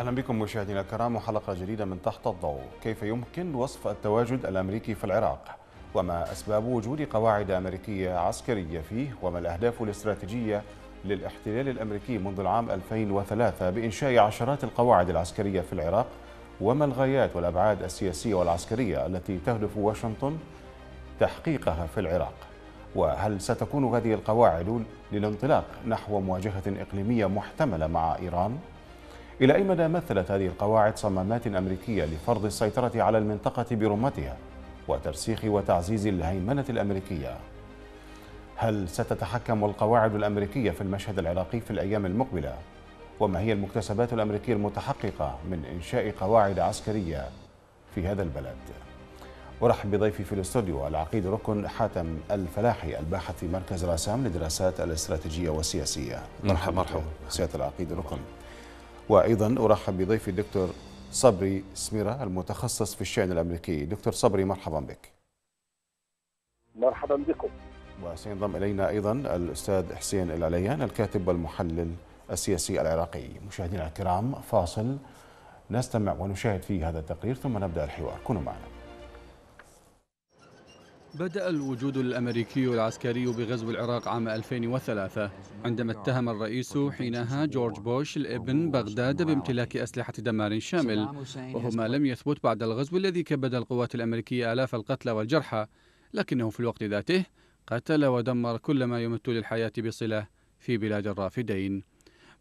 أهلا بكم مشاهدينا الكرام وحلقة جديدة من تحت الضوء كيف يمكن وصف التواجد الأمريكي في العراق وما أسباب وجود قواعد أمريكية عسكرية فيه وما الأهداف الاستراتيجية للاحتلال الأمريكي منذ العام 2003 بإنشاء عشرات القواعد العسكرية في العراق وما الغايات والأبعاد السياسية والعسكرية التي تهدف واشنطن تحقيقها في العراق وهل ستكون هذه القواعد للانطلاق نحو مواجهة إقليمية محتملة مع إيران؟ إلى أي مدى مثلت هذه القواعد صمامات أمريكية لفرض السيطرة على المنطقة برمتها وترسيخ وتعزيز الهيمنة الأمريكية؟ هل ستتحكم القواعد الأمريكية في المشهد العراقي في الأيام المقبلة؟ وما هي المكتسبات الأمريكية المتحققة من إنشاء قواعد عسكرية في هذا البلد؟ أرحب بضيفي في الاستوديو العقيد ركن حاتم الفلاحي الباحث في مركز راسام للدراسات الاستراتيجية والسياسية مرحبا مرحبا سيادة العقيد ركن وأيضا أرحب بضيفي الدكتور صبري سميرة المتخصص في الشأن الأمريكي دكتور صبري مرحبا بك مرحبا بكم وسينضم إلينا أيضا الأستاذ حسين العليان الكاتب والمحلل السياسي العراقي مشاهدينا الكرام فاصل نستمع ونشاهد فيه هذا التقرير ثم نبدأ الحوار كونوا معنا بدأ الوجود الأمريكي العسكري بغزو العراق عام 2003 عندما اتهم الرئيس حينها جورج بوش الابن بغداد بامتلاك أسلحة دمار شامل وهو ما لم يثبت بعد الغزو الذي كبد القوات الأمريكية آلاف القتلى والجرحى لكنه في الوقت ذاته قتل ودمر كل ما يمت للحياة بصلة في بلاد الرافدين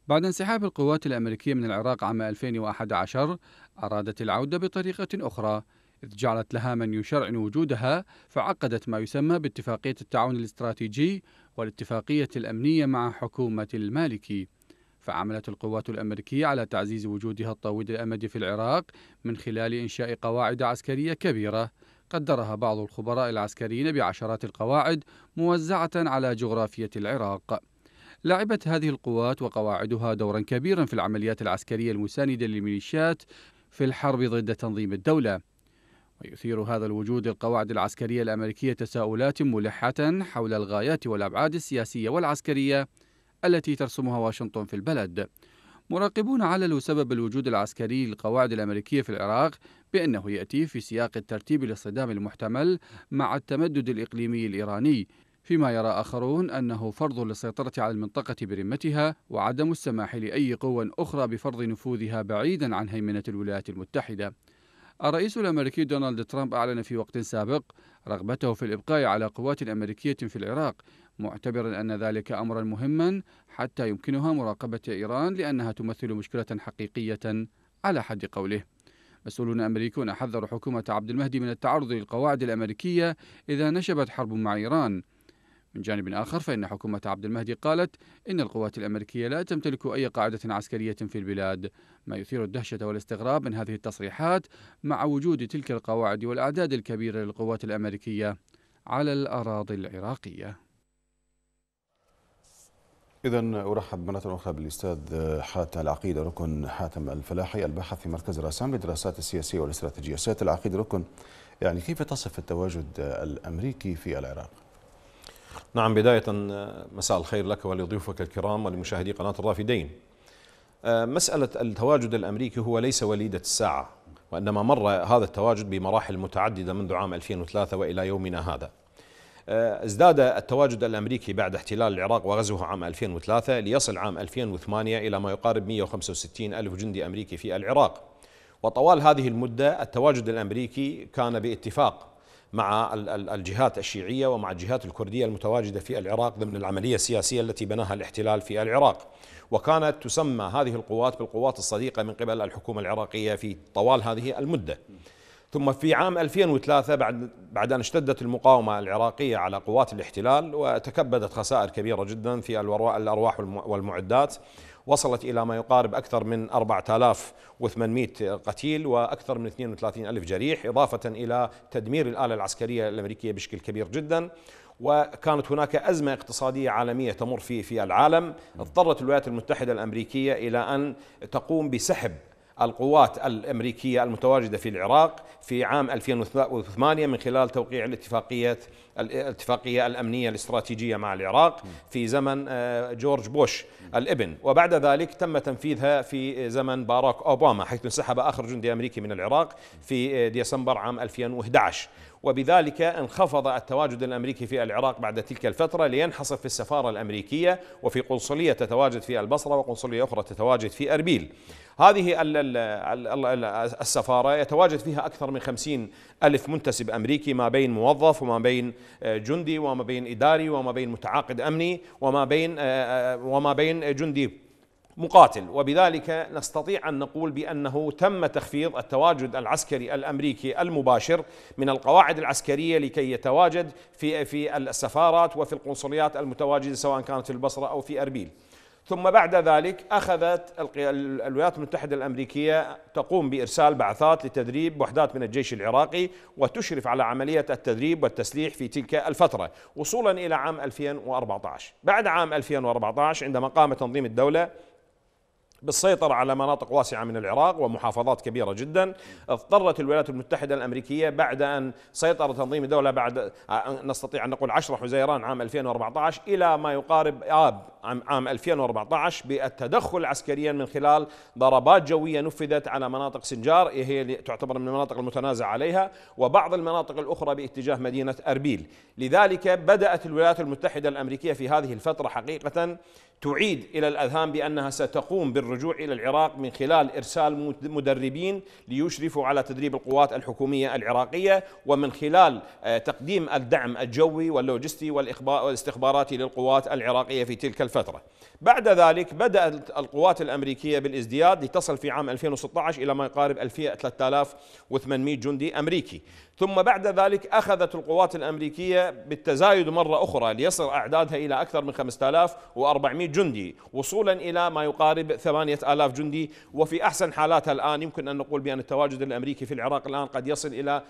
بعد انسحاب القوات الأمريكية من العراق عام 2011 أرادت العودة بطريقة أخرى إذ جعلت لها من يشرعن وجودها فعقدت ما يسمى باتفاقية التعاون الاستراتيجي والاتفاقية الأمنية مع حكومة المالكي فعملت القوات الأمريكية على تعزيز وجودها الطويل الأمد في العراق من خلال إنشاء قواعد عسكرية كبيرة قدرها بعض الخبراء العسكريين بعشرات القواعد موزعة على جغرافية العراق لعبت هذه القوات وقواعدها دورا كبيرا في العمليات العسكرية المساندة للميليشيات في الحرب ضد تنظيم الدولة ويثير هذا الوجود القواعد العسكرية الأمريكية تساؤلات ملحة حول الغايات والأبعاد السياسية والعسكرية التي ترسمها واشنطن في البلد مراقبون عللوا سبب الوجود العسكري للقواعد الأمريكية في العراق بأنه يأتي في سياق الترتيب للصدام المحتمل مع التمدد الإقليمي الإيراني فيما يرى آخرون أنه فرض للسيطرة على المنطقة برمتها وعدم السماح لأي قوة أخرى بفرض نفوذها بعيدا عن هيمنة الولايات المتحدة الرئيس الأمريكي دونالد ترامب أعلن في وقت سابق رغبته في الإبقاء على قوات أمريكية في العراق معتبرا أن ذلك أمرا مهما حتى يمكنها مراقبة إيران لأنها تمثل مشكلة حقيقية على حد قوله مسؤولون أمريكون حذروا حكومة عبد المهدي من التعرض للقواعد الأمريكية إذا نشبت حرب مع إيران من جانب آخر فإن حكومة عبد المهدي قالت إن القوات الأمريكية لا تمتلك أي قاعدة عسكرية في البلاد ما يثير الدهشة والاستغراب من هذه التصريحات مع وجود تلك القواعد والأعداد الكبيرة للقوات الأمريكية على الأراضي العراقية إذا أرحب مرة أخرى بالأستاذ حاتم العقيد ركن حاتم الفلاحي الباحث في مركز رسام للدراسات السياسية والاستراتيجية. أستاذ العقيد ركن يعني كيف تصف التواجد الأمريكي في العراق؟ نعم بداية آه، مساء الخير لك ولضيوفك الكرام ولمشاهدي قناة الرافدين آه، مسألة التواجد الأمريكي هو ليس وليدة الساعة وإنما مر هذا التواجد بمراحل متعددة منذ عام 2003 وإلى يومنا هذا آه، ازداد التواجد الأمريكي بعد احتلال العراق وغزوه عام 2003 ليصل عام 2008 إلى ما يقارب 165 ألف جندي أمريكي في العراق وطوال هذه المدة التواجد الأمريكي كان باتفاق مع الجهات الشيعية ومع الجهات الكردية المتواجدة في العراق ضمن العملية السياسية التي بناها الاحتلال في العراق وكانت تسمى هذه القوات بالقوات الصديقة من قبل الحكومة العراقية في طوال هذه المدة ثم في عام 2003 بعد بعد ان اشتدت المقاومه العراقيه على قوات الاحتلال وتكبدت خسائر كبيره جدا في الارواح والمعدات وصلت إلى ما يقارب أكثر من 4800 قتيل وأكثر من 32 ألف جريح إضافة إلى تدمير الآلة العسكرية الأمريكية بشكل كبير جدا وكانت هناك أزمة اقتصادية عالمية تمر في في العالم اضطرت الولايات المتحدة الأمريكية إلى أن تقوم بسحب القوات الأمريكية المتواجدة في العراق في عام 2008 من خلال توقيع الاتفاقية الاتفاقية الأمنية الاستراتيجية مع العراق في زمن آه، جورج بوش الابن وبعد ذلك تم تنفيذها في زمن باراك أوباما حيث انسحب آخر جندي أمريكي من العراق في آه، ديسمبر عام 2011 وبذلك انخفض التواجد الامريكي في العراق بعد تلك الفتره لينحصر في السفاره الامريكيه وفي قنصليه تتواجد في البصره وقنصليه اخرى تتواجد في اربيل هذه السفارة يتواجد فيها أكثر من خمسين ألف منتسب أمريكي ما بين موظف وما بين آه، جندي وما بين إداري وما بين متعاقد أمني وما بين, آه، آه، وما بين جندي مقاتل وبذلك نستطيع ان نقول بانه تم تخفيض التواجد العسكري الامريكي المباشر من القواعد العسكريه لكي يتواجد في في السفارات وفي القنصليات المتواجده سواء كانت في البصره او في اربيل. ثم بعد ذلك اخذت الولايات المتحده الامريكيه تقوم بارسال بعثات لتدريب وحدات من الجيش العراقي وتشرف على عمليه التدريب والتسليح في تلك الفتره وصولا الى عام 2014 بعد عام 2014 عندما قام تنظيم الدوله بالسيطرة على مناطق واسعة من العراق ومحافظات كبيرة جدا اضطرت الولايات المتحدة الأمريكية بعد أن سيطر تنظيم الدولة بعد آه، نستطيع أن نقول 10 حزيران عام 2014 إلى ما يقارب آب آه، عام 2014 بالتدخل عسكريا من خلال ضربات جوية نفذت على مناطق سنجار إيه هي تعتبر من المناطق المتنازع عليها وبعض المناطق الأخرى باتجاه مدينة أربيل لذلك بدأت الولايات المتحدة الأمريكية في هذه الفترة حقيقة تعيد الى الاذهان بانها ستقوم بالرجوع الى العراق من خلال ارسال مدربين ليشرفوا على تدريب القوات الحكوميه العراقيه ومن خلال آه، تقديم الدعم الجوي واللوجستي والاستخباراتي للقوات العراقيه في تلك الفتره. بعد ذلك بدات القوات الامريكيه بالازدياد لتصل في عام 2016 الى ما يقارب 3800 جندي امريكي، ثم بعد ذلك اخذت القوات الامريكيه بالتزايد مره اخرى ليصل اعدادها الى اكثر من 5400 جندي وصولا إلى ما يقارب ثمانية آلاف جندي وفي أحسن حالاتها الآن يمكن أن نقول بأن التواجد الأمريكي في العراق الآن قد يصل إلى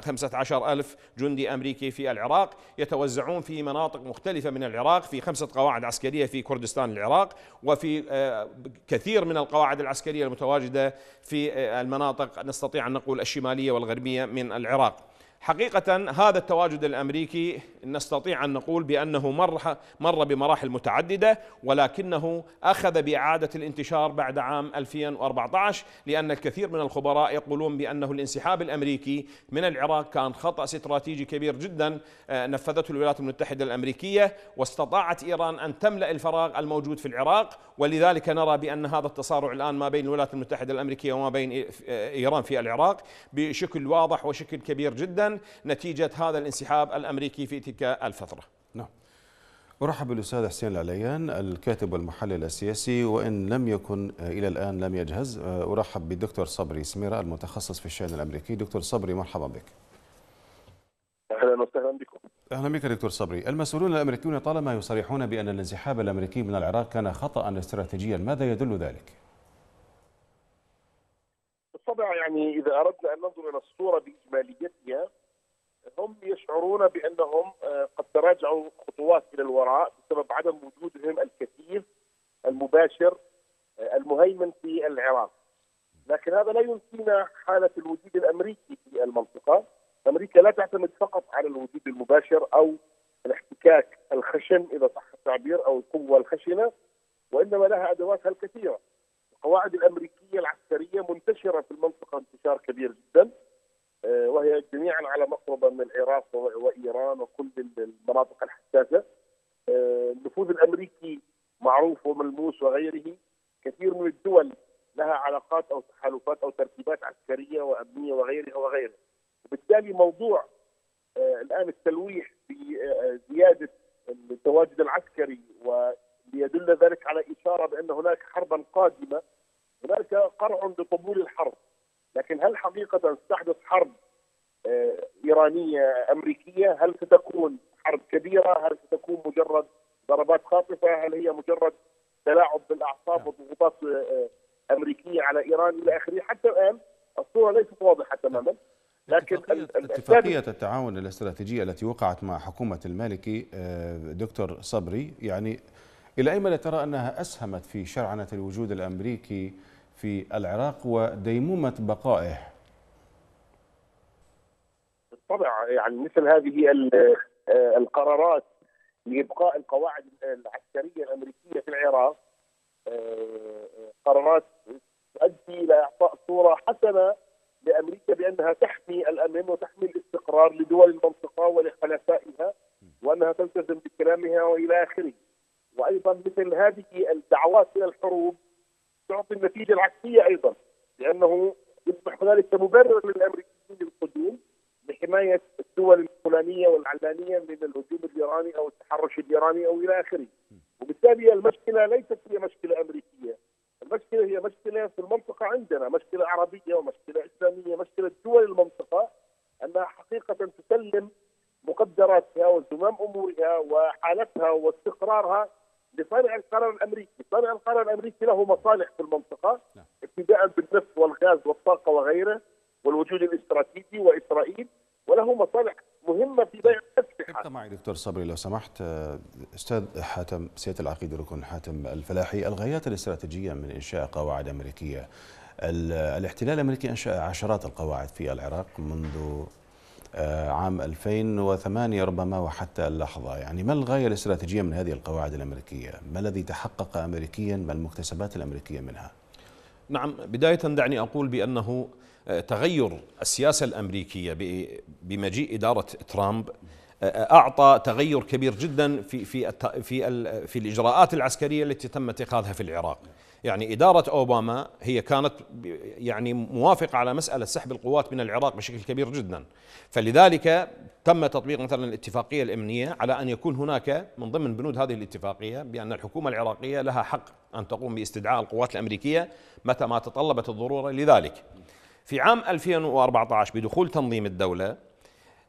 خمسة عشر ألف جندي أمريكي في العراق يتوزعون في مناطق مختلفة من العراق في خمسة قواعد عسكرية في كردستان العراق وفي آه، كثير من القواعد العسكرية المتواجدة في آه، المناطق نستطيع أن نقول الشمالية والغربية من العراق حقيقة هذا التواجد الأمريكي نستطيع أن نقول بأنه مر, مر بمراحل متعددة ولكنه أخذ بإعادة الانتشار بعد عام 2014 لأن الكثير من الخبراء يقولون بأنه الانسحاب الأمريكي من العراق كان خطأ استراتيجي كبير جدا آه، نفذته الولايات المتحدة الأمريكية واستطاعت إيران أن تملأ الفراغ الموجود في العراق ولذلك نرى بأن هذا التصارع الآن ما بين الولايات المتحدة الأمريكية وما بين آه، إيران في العراق بشكل واضح وشكل كبير جدا نتيجة هذا الانسحاب الأمريكي في تلك الفترة نعم أرحب بالأستاذ حسين العليان الكاتب والمحلل السياسي وإن لم يكن آه، إلى الآن لم يجهز آه، أرحب بالدكتور صبري سميرة المتخصص في الشأن الأمريكي دكتور صبري مرحبا بك أهلا وسهلا بكم أهلا بك دكتور صبري المسؤولون الأمريكيون طالما يصرحون بأن الانسحاب الأمريكي من العراق كان خطأ استراتيجيا ماذا يدل ذلك؟ بالطبع يعني إذا أردنا أن ننظر إلى الصورة بإجماليتها هم يشعرون بانهم آه، قد تراجعوا خطوات الى الوراء بسبب عدم وجودهم الكثيف المباشر آه، المهيمن في العراق. لكن هذا لا ينسينا حاله الوجود الامريكي في المنطقه. امريكا لا تعتمد فقط على الوجود المباشر او الاحتكاك الخشن اذا صح التعبير او القوه الخشنه وانما لها ادواتها الكثيره. القواعد الامريكيه العسكريه منتشره في المنطقه انتشار كبير جدا. آه، وهي جميعا على مقربه من العراق وايران وكل المناطق الحساسه. آه، النفوذ الامريكي معروف وملموس وغيره كثير من الدول لها علاقات او تحالفات او ترتيبات عسكريه وامنيه وغيرها وغيرها. وبالتالي موضوع آه، الان التلويح بزياده التواجد العسكري وليدل ذلك على اشاره بان هناك حربا قادمه هناك قرع بطبول الحرب لكن هل حقيقه ستحدث إيرانية أمريكية هل ستكون حرب كبيرة هل ستكون مجرد ضربات خاطفة هل هي مجرد تلاعب بالأعصاب نعم. وضغوطات آه، أمريكية على إيران إلى آخره حتى الآن الصورة ليست واضحة نعم. تماما لكن اتفاقية التعاون الاستراتيجية التي وقعت مع حكومة المالكي آه، دكتور صبري يعني إلى أي مدى ترى أنها أسهمت في شرعنة الوجود الأمريكي في العراق وديمومة بقائه مثل هذه آه، القرارات لابقاء القواعد العسكريه الامريكيه في العراق آه، قرارات تؤدي الى اعطاء صوره حسنه لامريكا بانها تحمي الامن وتحمي الاستقرار لدول المنطقه ولحلفائها وانها تلتزم بكلامها والى اخره. وايضا مثل هذه الدعوات الى الحروب تعطي النتيجه العكسيه ايضا لانه يصبح هنالك مبرر للامريكيين للقدوم لحمايه الدول الفلانيه والعلانيه من الهجوم الايراني او التحرش الايراني او الى اخره. وبالتالي المشكله ليست هي مشكله امريكيه، المشكله هي مشكله في المنطقه عندنا، مشكله عربيه ومشكله اسلاميه، مشكله دول المنطقه انها حقيقه تسلم مقدراتها وزمام امورها وحالتها واستقرارها لصانع القرار الامريكي، صانع القرار الامريكي له مصالح في المنطقه نعم. ابتداء بالنفط والغاز والطاقه وغيره والوجود الاستراتيجي واسرائيل له مصالح مهمه في بيع الاسلحه. ابقى معي دكتور صبري لو سمحت استاذ حاتم سياده العقيد ركن حاتم الفلاحي الغايات الاستراتيجيه من انشاء قواعد امريكيه الاحتلال الامريكي انشا عشرات القواعد في العراق منذ آه، عام 2008 ربما وحتى اللحظة يعني ما الغاية الاستراتيجية من هذه القواعد الأمريكية ما الذي تحقق أمريكيا ما المكتسبات الأمريكية منها نعم بداية دعني أقول بأنه آه، تغير السياسة الأمريكية بمجيء إدارة ترامب آه، أعطى تغير كبير جدا في في في في الإجراءات العسكرية التي تم اتخاذها في العراق. يعني إدارة أوباما هي كانت يعني موافقة على مسألة سحب القوات من العراق بشكل كبير جدا فلذلك تم تطبيق مثلا الاتفاقية الأمنية على أن يكون هناك من ضمن بنود هذه الاتفاقية بأن الحكومة العراقية لها حق أن تقوم باستدعاء القوات الأمريكية متى ما تطلبت الضرورة لذلك في عام 2014 بدخول تنظيم الدولة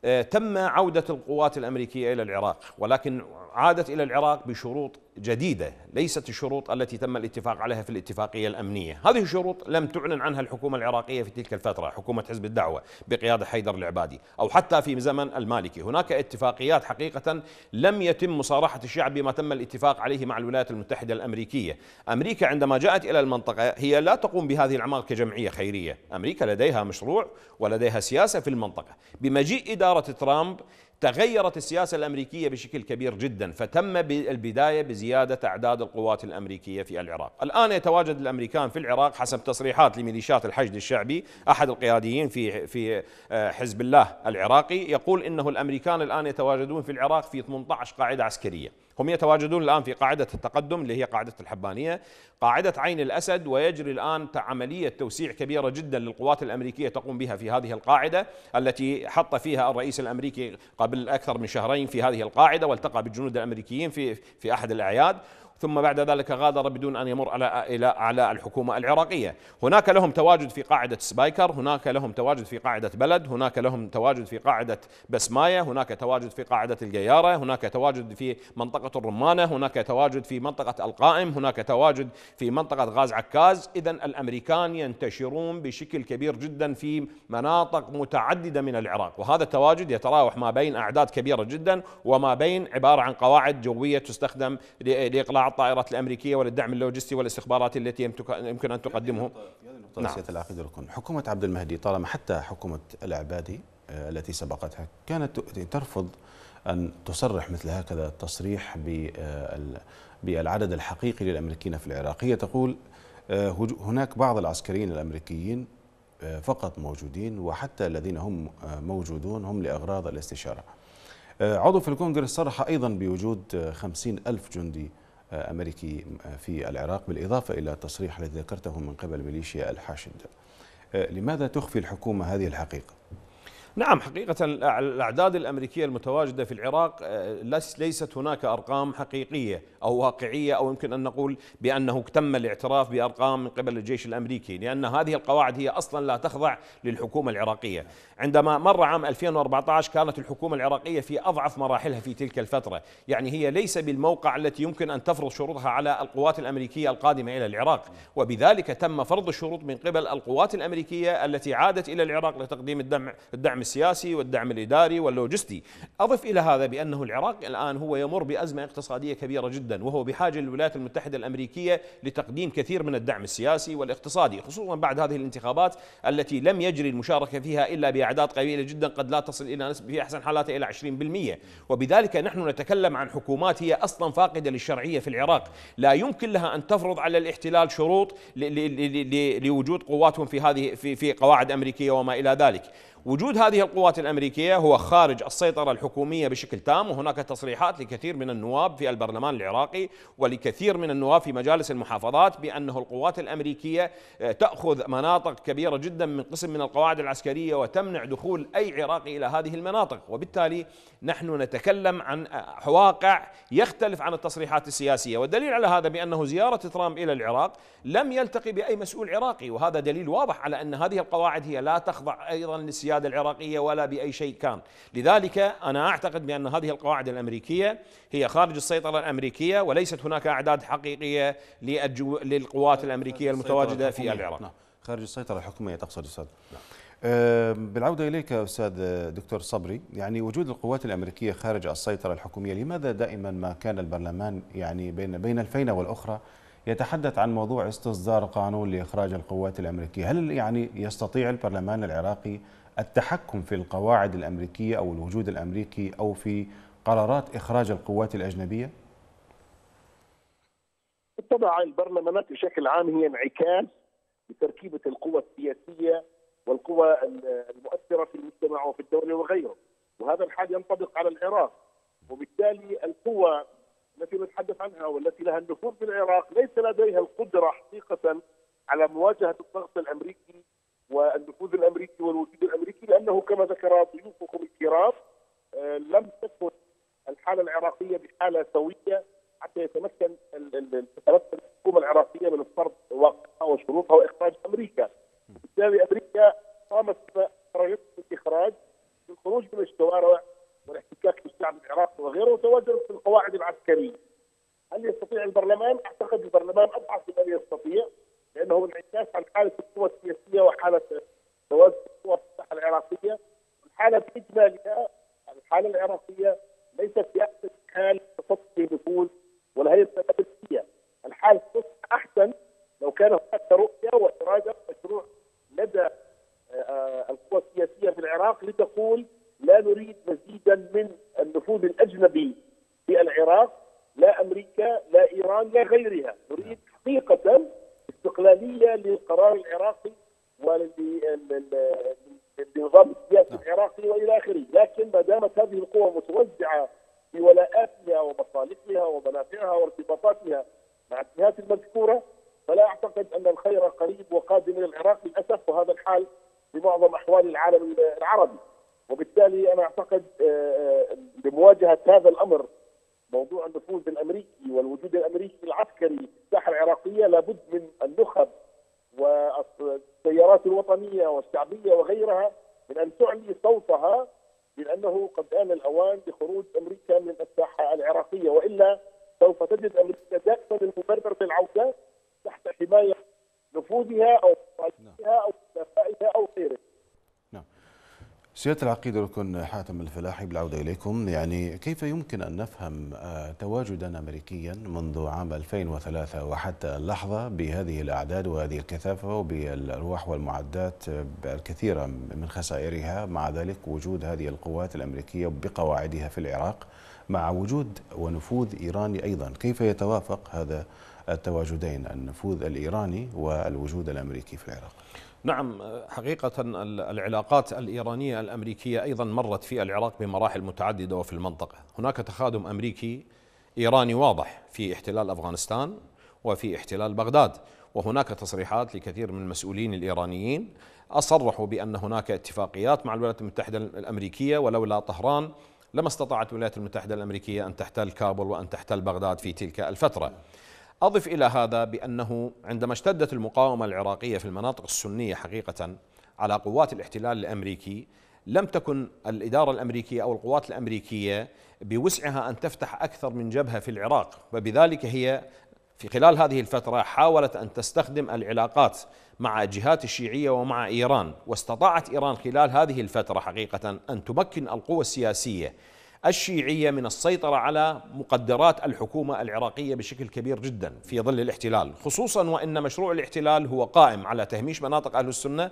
آه، تم عودة القوات الأمريكية إلى العراق ولكن عادت إلى العراق بشروط جديدة ليست الشروط التي تم الاتفاق عليها في الاتفاقية الأمنية هذه الشروط لم تعلن عنها الحكومة العراقية في تلك الفترة حكومة حزب الدعوة بقيادة حيدر العبادي أو حتى في زمن المالكي هناك اتفاقيات حقيقة لم يتم مصارحة الشعب بما تم الاتفاق عليه مع الولايات المتحدة الأمريكية أمريكا عندما جاءت إلى المنطقة هي لا تقوم بهذه الأعمال كجمعية خيرية أمريكا لديها مشروع ولديها سياسة في المنطقة بمجيء إدارة ترامب تغيرت السياسة الأمريكية بشكل كبير جدا فتم البداية بزيادة أعداد القوات الأمريكية في العراق الآن يتواجد الأمريكان في العراق حسب تصريحات لميليشيات الحشد الشعبي أحد القياديين في, في آه، حزب الله العراقي يقول إنه الأمريكان الآن يتواجدون في العراق في 18 قاعدة عسكرية هم يتواجدون الآن في قاعدة التقدم اللي هي قاعدة الحبانية قاعدة عين الأسد ويجري الآن عملية توسيع كبيرة جدا للقوات الأمريكية تقوم بها في هذه القاعدة التي حط فيها الرئيس الأمريكي قبل أكثر من شهرين في هذه القاعدة والتقى بالجنود الأمريكيين في, في أحد الأعياد ثم بعد ذلك غادر بدون أن يمر على إلى أعلى الحكومة العراقية هناك لهم تواجد في قاعدة سبايكر هناك لهم تواجد في قاعدة بلد هناك لهم تواجد في قاعدة بسماية هناك تواجد في قاعدة القيارة هناك تواجد في منطقة الرمانة هناك تواجد في منطقة القائم هناك تواجد في منطقة غاز عكاز إذا الأمريكان ينتشرون بشكل كبير جدا في مناطق متعددة من العراق وهذا التواجد يتراوح ما بين أعداد كبيرة جدا وما بين عبارة عن قواعد جوية تستخدم لإقلاع الطائرات الأمريكية ولا الدعم اللوجستي والاستخبارات التي يمكن أن تقدمه نعم. حكومة عبد المهدي طالما حتى حكومة العبادي آه، التي سبقتها كانت ترفض أن تصرح مثل هكذا التصريح آه، بالعدد الحقيقي للأمريكيين في العراق هي تقول آه، هناك بعض العسكريين الأمريكيين فقط موجودين وحتى الذين هم موجودون هم لأغراض الاستشارة عضو في الكونغرس صرح أيضا بوجود خمسين ألف جندي أمريكي في العراق بالإضافة إلى التصريح الذي ذكرته من قبل ميليشيا الحاشد أه، لماذا تخفي الحكومة هذه الحقيقة؟ نعم حقيقة الأعداد الأمريكية المتواجدة في العراق آه، ليست هناك أرقام حقيقية أو واقعية أو يمكن أن نقول بأنه تم الاعتراف بأرقام من قبل الجيش الأمريكي لأن هذه القواعد هي أصلا لا تخضع للحكومة العراقية عندما مر عام 2014 كانت الحكومة العراقية في أضعف مراحلها في تلك الفترة يعني هي ليس بالموقع التي يمكن أن تفرض شروطها على القوات الأمريكية القادمة إلى العراق وبذلك تم فرض الشروط من قبل القوات الأمريكية التي عادت إلى العراق لتقديم الدعم الدعم السياسي والدعم الإداري واللوجستي أضف إلى هذا بأنه العراق الآن هو يمر بأزمة اقتصادية كبيرة جدا وهو بحاجة للولايات المتحدة الأمريكية لتقديم كثير من الدعم السياسي والاقتصادي خصوصا بعد هذه الانتخابات التي لم يجري المشاركة فيها إلا بأعداد قليلة جدا قد لا تصل إلى نسبة في أحسن حالاتها إلى 20% وبذلك نحن نتكلم عن حكومات هي أصلا فاقدة للشرعية في العراق لا يمكن لها أن تفرض على الاحتلال شروط لوجود قواتهم في هذه في قواعد أمريكية وما إلى ذلك وجود هذه القوات الامريكيه هو خارج السيطره الحكوميه بشكل تام وهناك تصريحات لكثير من النواب في البرلمان العراقي ولكثير من النواب في مجالس المحافظات بانه القوات الامريكيه آه، تاخذ مناطق كبيره جدا من قسم من القواعد العسكريه وتمنع دخول اي عراقي الى هذه المناطق وبالتالي نحن نتكلم عن آه، واقع يختلف عن التصريحات السياسيه والدليل على هذا بانه زياره ترامب الى العراق لم يلتقي باي مسؤول عراقي وهذا دليل واضح على ان هذه القواعد هي لا تخضع ايضا للسياسه بالسياده العراقيه ولا باي شيء كان، لذلك انا اعتقد بان هذه القواعد الامريكيه هي خارج السيطره الامريكيه وليست هناك اعداد حقيقيه للقوات الامريكيه المتواجده في العراق. نعم. خارج السيطره الحكوميه تقصد استاذ. نعم. أه، بالعودة إليك أستاذ دكتور صبري يعني وجود القوات الأمريكية خارج السيطرة الحكومية لماذا دائما ما كان البرلمان يعني بين بين الفينة والأخرى يتحدث عن موضوع استصدار قانون لإخراج القوات الأمريكية هل يعني يستطيع البرلمان العراقي التحكم في القواعد الامريكيه او الوجود الامريكي او في قرارات اخراج القوات الاجنبيه؟ بالطبع البرلمانات بشكل عام هي انعكاس لتركيبه القوى السياسيه والقوى المؤثره في المجتمع وفي الدوله وغيره، وهذا الحال ينطبق على العراق، وبالتالي القوى التي نتحدث عنها والتي لها النفوذ في العراق ليس لديها القدره حقيقه على مواجهه الضغط الامريكي والنفوذ الامريكي والوجود الامريكي لانه كما ذكر ضيوفكم الكرام آه، لم تكن الحاله العراقيه بحاله سويه حتى يتمكن الحكومه العراقيه من فرض واقعها وشروطها واخراج امريكا. بالتالي امريكا قامت بخرجت الاخراج بالخروج من الشوارع والاحتكاك بالشعب العراقي وغيره وتواجدت في القواعد العسكريه. هل يستطيع البرلمان؟ اعتقد البرلمان اضعف من ان يستطيع لانه انعكاس عن حاله القوى السياسيه وحاله سياده العقيدة ركن حاتم الفلاحي بالعودة إليكم يعني كيف يمكن أن نفهم آه، تواجدا أمريكيا منذ عام 2003 وحتى اللحظة بهذه الأعداد وهذه الكثافة وبالأرواح والمعدات الكثيرة من خسائرها مع ذلك وجود هذه القوات الأمريكية بقواعدها في العراق مع وجود ونفوذ إيراني أيضا كيف يتوافق هذا التواجدين النفوذ الإيراني والوجود الأمريكي في العراق؟ نعم حقيقة العلاقات الإيرانية الأمريكية أيضا مرت في العراق بمراحل متعددة وفي المنطقة هناك تخادم أمريكي إيراني واضح في احتلال أفغانستان وفي احتلال بغداد وهناك تصريحات لكثير من المسؤولين الإيرانيين أصرحوا بأن هناك اتفاقيات مع الولايات المتحدة الأمريكية ولولا طهران لما استطاعت الولايات المتحدة الأمريكية أن تحتل كابول وأن تحتل بغداد في تلك الفترة أضف إلى هذا بأنه عندما اشتدت المقاومة العراقية في المناطق السنية حقيقة على قوات الاحتلال الأمريكي لم تكن الإدارة الأمريكية أو القوات الأمريكية بوسعها أن تفتح أكثر من جبهة في العراق وبذلك هي في خلال هذه الفترة حاولت أن تستخدم العلاقات مع الجهات الشيعية ومع إيران واستطاعت إيران خلال هذه الفترة حقيقة أن تمكن القوى السياسية الشيعيه من السيطره على مقدرات الحكومه العراقيه بشكل كبير جدا في ظل الاحتلال، خصوصا وان مشروع الاحتلال هو قائم على تهميش مناطق اهل السنه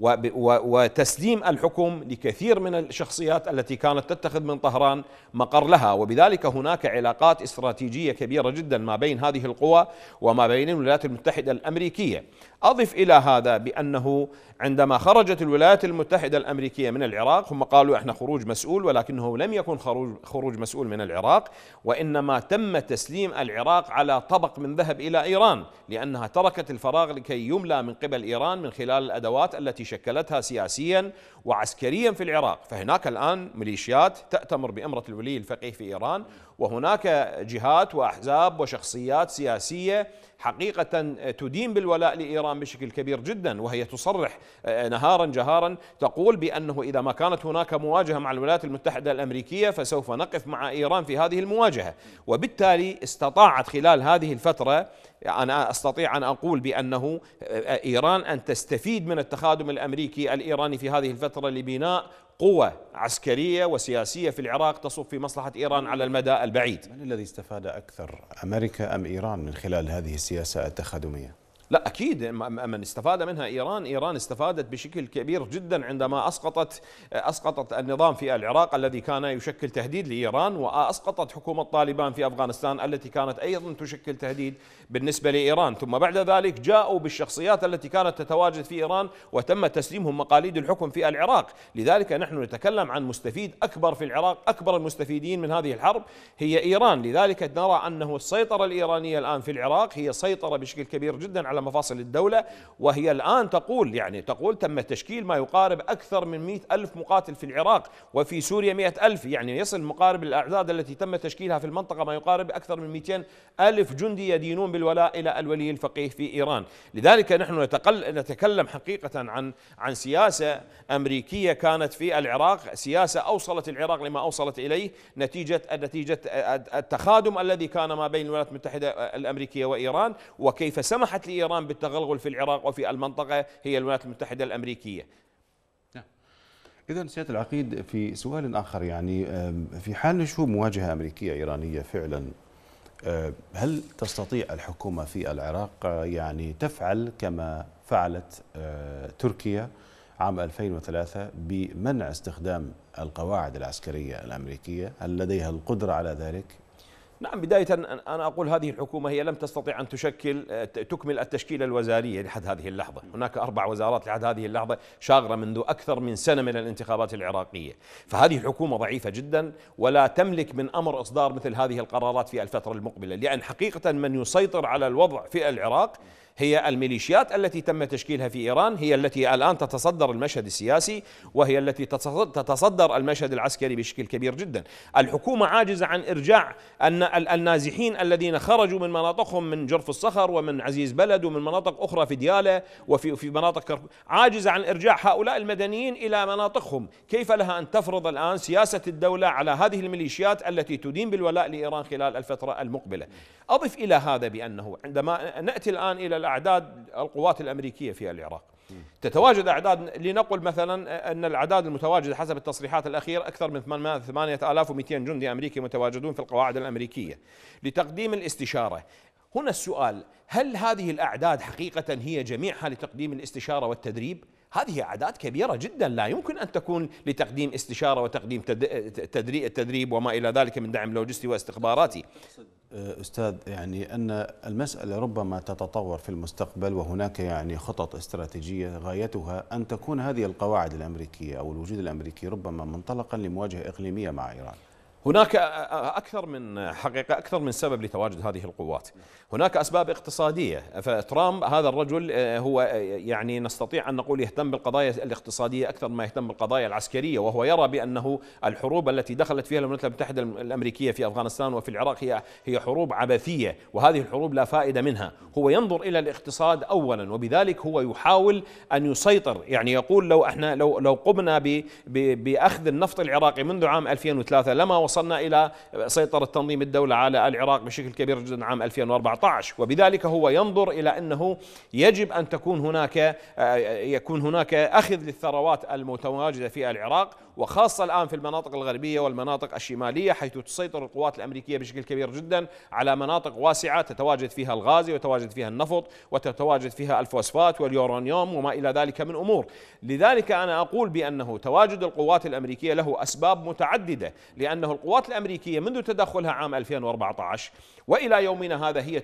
وتسليم الحكم لكثير من الشخصيات التي كانت تتخذ من طهران مقر لها وبذلك هناك علاقات استراتيجية كبيرة جدا ما بين هذه القوى وما بين الولايات المتحدة الأمريكية أضف إلى هذا بأنه عندما خرجت الولايات المتحدة الأمريكية من العراق هم قالوا احنا خروج مسؤول ولكنه لم يكن خروج, خروج مسؤول من العراق وإنما تم تسليم العراق على طبق من ذهب إلى إيران لأنها تركت الفراغ لكي يملى من قبل إيران من خلال الأدوات التي شكلتها سياسيا وعسكريا في العراق فهناك الآن ميليشيات تأتمر بأمرة الولي الفقيه في إيران وهناك جهات وأحزاب وشخصيات سياسية حقيقة آه، تدين بالولاء لإيران بشكل كبير جدا وهي تصرح آه، آه، نهارا جهارا تقول بأنه إذا ما كانت هناك مواجهة مع الولايات المتحدة الأمريكية فسوف نقف مع إيران في هذه المواجهة وبالتالي استطاعت خلال هذه الفترة أنا أستطيع أن أقول بأنه إيران أن تستفيد من التخادم الأمريكي الإيراني في هذه الفترة لبناء قوة عسكرية وسياسية في العراق تصب في مصلحة إيران على المدى البعيد من الذي استفاد أكثر أمريكا أم إيران من خلال هذه السياسة التخادمية؟ لا اكيد من استفاد منها ايران ايران استفادت بشكل كبير جدا عندما اسقطت اسقطت النظام في العراق الذي كان يشكل تهديد لايران واسقطت حكومه طالبان في افغانستان التي كانت ايضا تشكل تهديد بالنسبه لايران ثم بعد ذلك جاءوا بالشخصيات التي كانت تتواجد في ايران وتم تسليمهم مقاليد الحكم في العراق لذلك نحن نتكلم عن مستفيد اكبر في العراق اكبر المستفيدين من هذه الحرب هي ايران لذلك نرى انه السيطره الايرانيه الان في العراق هي سيطره بشكل كبير جدا على على مفاصل الدولة وهي الآن تقول يعني تقول تم تشكيل ما يقارب أكثر من 100 ألف مقاتل في العراق وفي سوريا 100 ألف يعني يصل مقارب الأعداد التي تم تشكيلها في المنطقة ما يقارب أكثر من 200 ألف جندي يدينون بالولاء إلى الولي الفقيه في إيران لذلك نحن نتقل نتكلم حقيقة عن عن سياسة أمريكية كانت في العراق سياسة أوصلت العراق لما أوصلت إليه نتيجة نتيجة التخادم الذي كان ما بين الولايات المتحدة الأمريكية وإيران وكيف سمحت لإيران إيران بالتغلغل في العراق وفي المنطقة هي الولايات المتحدة الأمريكية نعم. إذا سيادة العقيد في سؤال آخر يعني في حال نشوف مواجهة أمريكية إيرانية فعلا هل تستطيع الحكومة في العراق يعني تفعل كما فعلت آه، تركيا عام 2003 بمنع استخدام القواعد العسكرية الأمريكية هل لديها القدرة على ذلك؟ نعم بداية أنا أقول هذه الحكومة هي لم تستطع أن تشكل آه، تكمل التشكيلة الوزارية لحد هذه اللحظة هناك أربع وزارات لحد هذه اللحظة شاغرة منذ أكثر من سنة من الانتخابات العراقية فهذه الحكومة ضعيفة جدا ولا تملك من أمر إصدار مثل هذه القرارات في الفترة المقبلة لأن حقيقة من يسيطر على الوضع في العراق هي الميليشيات التي تم تشكيلها في ايران هي التي الان تتصدر المشهد السياسي وهي التي تتصدر المشهد العسكري بشكل كبير جدا. الحكومه عاجزه عن ارجاع ان النازحين الذين خرجوا من مناطقهم من جرف الصخر ومن عزيز بلد ومن مناطق اخرى في دياله وفي في مناطق عاجزه عن ارجاع هؤلاء المدنيين الى مناطقهم، كيف لها ان تفرض الان سياسه الدوله على هذه الميليشيات التي تدين بالولاء لايران خلال الفتره المقبله. اضف الى هذا بانه عندما ناتي الان الى اعداد القوات الامريكيه في العراق تتواجد اعداد لنقل مثلا ان الاعداد المتواجده حسب التصريحات الاخيره اكثر من 8200 جندي امريكي متواجدون في القواعد الامريكيه لتقديم الاستشاره هنا السؤال هل هذه الاعداد حقيقه هي جميعها لتقديم الاستشاره والتدريب هذه أعداد كبيرة جدا لا يمكن أن تكون لتقديم استشارة وتقديم تدريب وما إلى ذلك من دعم لوجستي واستخباراتي آه، استاذ يعني ان المساله ربما تتطور في المستقبل وهناك يعني خطط استراتيجيه غايتها ان تكون هذه القواعد الامريكيه او الوجود الامريكي ربما منطلقا لمواجهه اقليميه مع ايران. هناك أكثر من حقيقة أكثر من سبب لتواجد هذه القوات هناك أسباب اقتصادية فترامب هذا الرجل آه، هو آه، يعني نستطيع أن نقول يهتم بالقضايا الاقتصادية أكثر ما يهتم بالقضايا العسكرية وهو يرى بأنه الحروب التي دخلت فيها الولايات المتحدة الأمريكية في أفغانستان وفي العراق هي هي حروب عبثية وهذه الحروب لا فائدة منها هو ينظر إلى الاقتصاد أولا وبذلك هو يحاول أن يسيطر يعني يقول لو احنا لو لو قمنا بأخذ النفط العراقي منذ عام 2003 لما وصلنا إلى سيطرة تنظيم الدولة على العراق بشكل كبير جدا عام 2014 وبذلك هو ينظر إلى أنه يجب أن تكون هناك آه، يكون هناك أخذ للثروات المتواجدة في العراق وخاصة الآن في المناطق الغربية والمناطق الشمالية حيث تسيطر القوات الأمريكية بشكل كبير جدا على مناطق واسعة تتواجد فيها الغاز وتتواجد فيها النفط وتتواجد فيها الفوسفات واليورانيوم وما إلى ذلك من أمور لذلك أنا أقول بأنه تواجد القوات الأمريكية له أسباب متعددة لأنه القوات الأمريكية منذ تدخلها عام 2014 وإلى يومنا هذا هي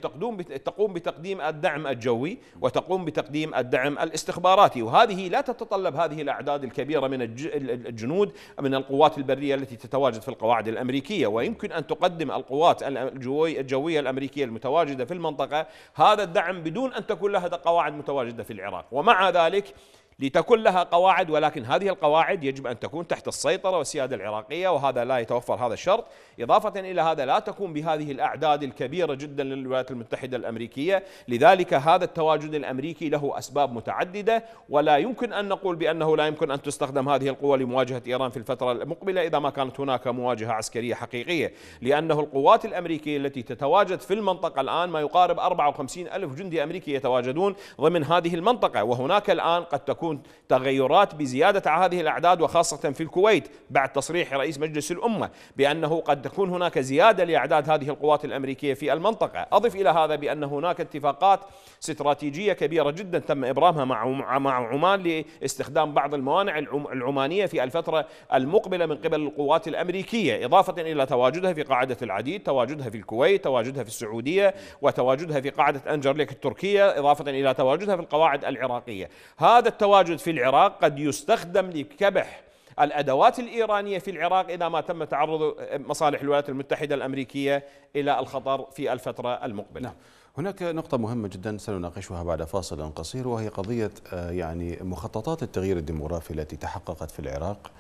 تقوم بتقديم الدعم الجوي وتقوم بتقديم الدعم الاستخباراتي وهذه لا تتطلب هذه الأعداد الكبيرة من الجنود الجنود من القوات البرية التي تتواجد في القواعد الأمريكية ويمكن أن تقدم القوات الجوية الأمريكية المتواجدة في المنطقة هذا الدعم بدون أن تكون لها قواعد متواجدة في العراق ومع ذلك لتكن لها قواعد ولكن هذه القواعد يجب ان تكون تحت السيطره والسياده العراقيه وهذا لا يتوفر هذا الشرط، اضافه الى هذا لا تكون بهذه الاعداد الكبيره جدا للولايات المتحده الامريكيه، لذلك هذا التواجد الامريكي له اسباب متعدده ولا يمكن ان نقول بانه لا يمكن ان تستخدم هذه القوه لمواجهه ايران في الفتره المقبله اذا ما كانت هناك مواجهه عسكريه حقيقيه، لانه القوات الامريكيه التي تتواجد في المنطقه الان ما يقارب 54 الف جندي امريكي يتواجدون ضمن هذه المنطقه وهناك الان قد تكون تكون تغيرات بزيادة على هذه الأعداد وخاصة في الكويت بعد تصريح رئيس مجلس الأمة بأنه قد تكون هناك زيادة لأعداد هذه القوات الأمريكية في المنطقة أضف إلى هذا بأن هناك اتفاقات استراتيجية كبيرة جدا تم إبرامها مع عمان لاستخدام بعض الموانع العمانية في الفترة المقبلة من قبل القوات الأمريكية إضافة إلى تواجدها في قاعدة العديد تواجدها في الكويت تواجدها في السعودية وتواجدها في قاعدة أنجرليك التركية إضافة إلى تواجدها في القواعد العراقية هذا التواجد التواجد في العراق قد يستخدم لكبح الادوات الايرانيه في العراق اذا ما تم تعرض مصالح الولايات المتحده الامريكيه الى الخطر في الفتره المقبله. نعم. هناك نقطة مهمة جدا سنناقشها بعد فاصل قصير وهي قضية آه، يعني مخططات التغيير الديموغرافي التي تحققت في العراق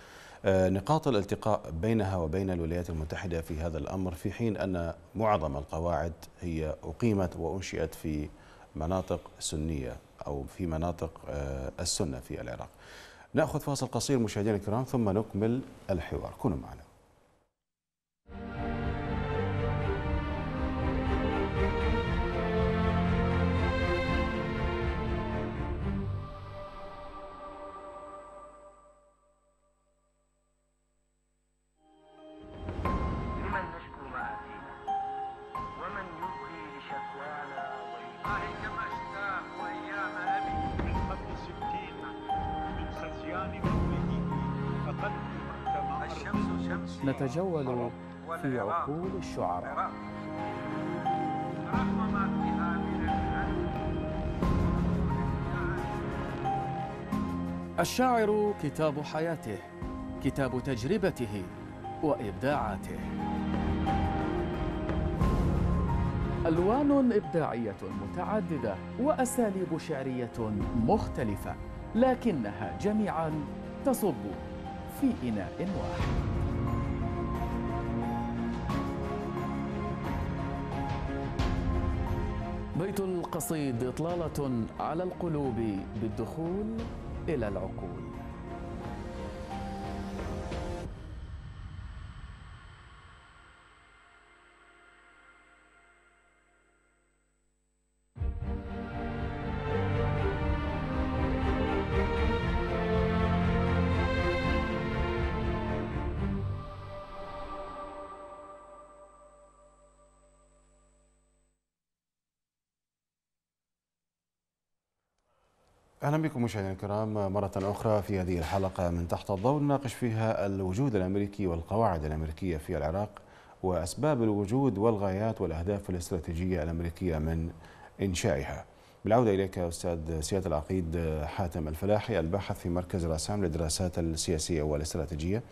آه، نقاط الالتقاء بينها وبين الولايات المتحدة في هذا الأمر في حين أن معظم القواعد هي أقيمت وأنشئت في مناطق سنية أو في مناطق آه، السنة في العراق نأخذ فاصل قصير مشاهدينا الكرام ثم نكمل الحوار كونوا معنا في عقول الشعراء الشاعر كتاب حياته كتاب تجربته وإبداعاته ألوان إبداعية متعددة وأساليب شعرية مختلفة لكنها جميعا تصب في إناء واحد القصيد إطلالة على القلوب بالدخول إلى العقول اهلا بكم مشاهدينا الكرام مره اخرى في هذه الحلقه من تحت الضوء نناقش فيها الوجود الامريكي والقواعد الامريكيه في العراق واسباب الوجود والغايات والاهداف الاستراتيجيه الامريكيه من انشائها. بالعوده اليك استاذ سياده العقيد حاتم الفلاحي الباحث في مركز راسام للدراسات السياسيه والاستراتيجيه.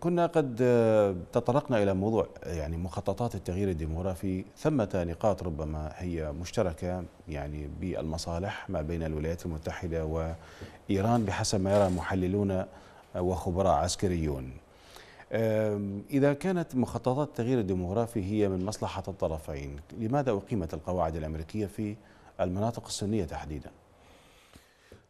كنا قد آه، تطرقنا إلى موضوع يعني مخططات التغيير الديموغرافي ثمة نقاط ربما هي مشتركة يعني بالمصالح ما بين الولايات المتحدة وإيران بحسب ما يرى محللون آه، وخبراء عسكريون إذا كانت مخططات التغيير الديموغرافي هي من مصلحة الطرفين لماذا أقيمت القواعد الأمريكية في المناطق السنية تحديداً؟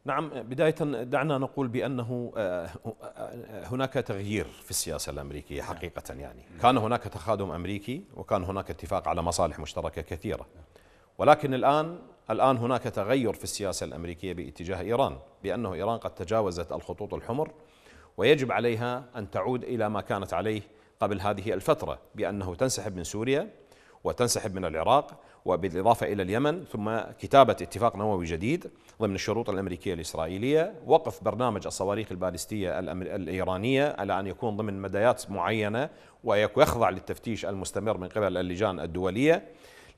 نعم بداية دعنا نقول بأنه آه، آه، هناك تغيير في السياسة الأمريكية نعم. حقيقة يعني نعم. كان هناك تخادم أمريكي وكان هناك اتفاق على مصالح مشتركة كثيرة ولكن الآن الآن هناك تغير في السياسة الأمريكية باتجاه إيران بأنه إيران قد تجاوزت الخطوط الحمر ويجب عليها أن تعود إلى ما كانت عليه قبل هذه الفترة بأنه تنسحب من سوريا وتنسحب من العراق وبالإضافة إلى اليمن ثم كتابة اتفاق نووي جديد ضمن الشروط الأمريكية الإسرائيلية وقف برنامج الصواريخ البالستية الإيرانية على أن يكون ضمن مديات معينة ويخضع للتفتيش المستمر من قبل اللجان الدولية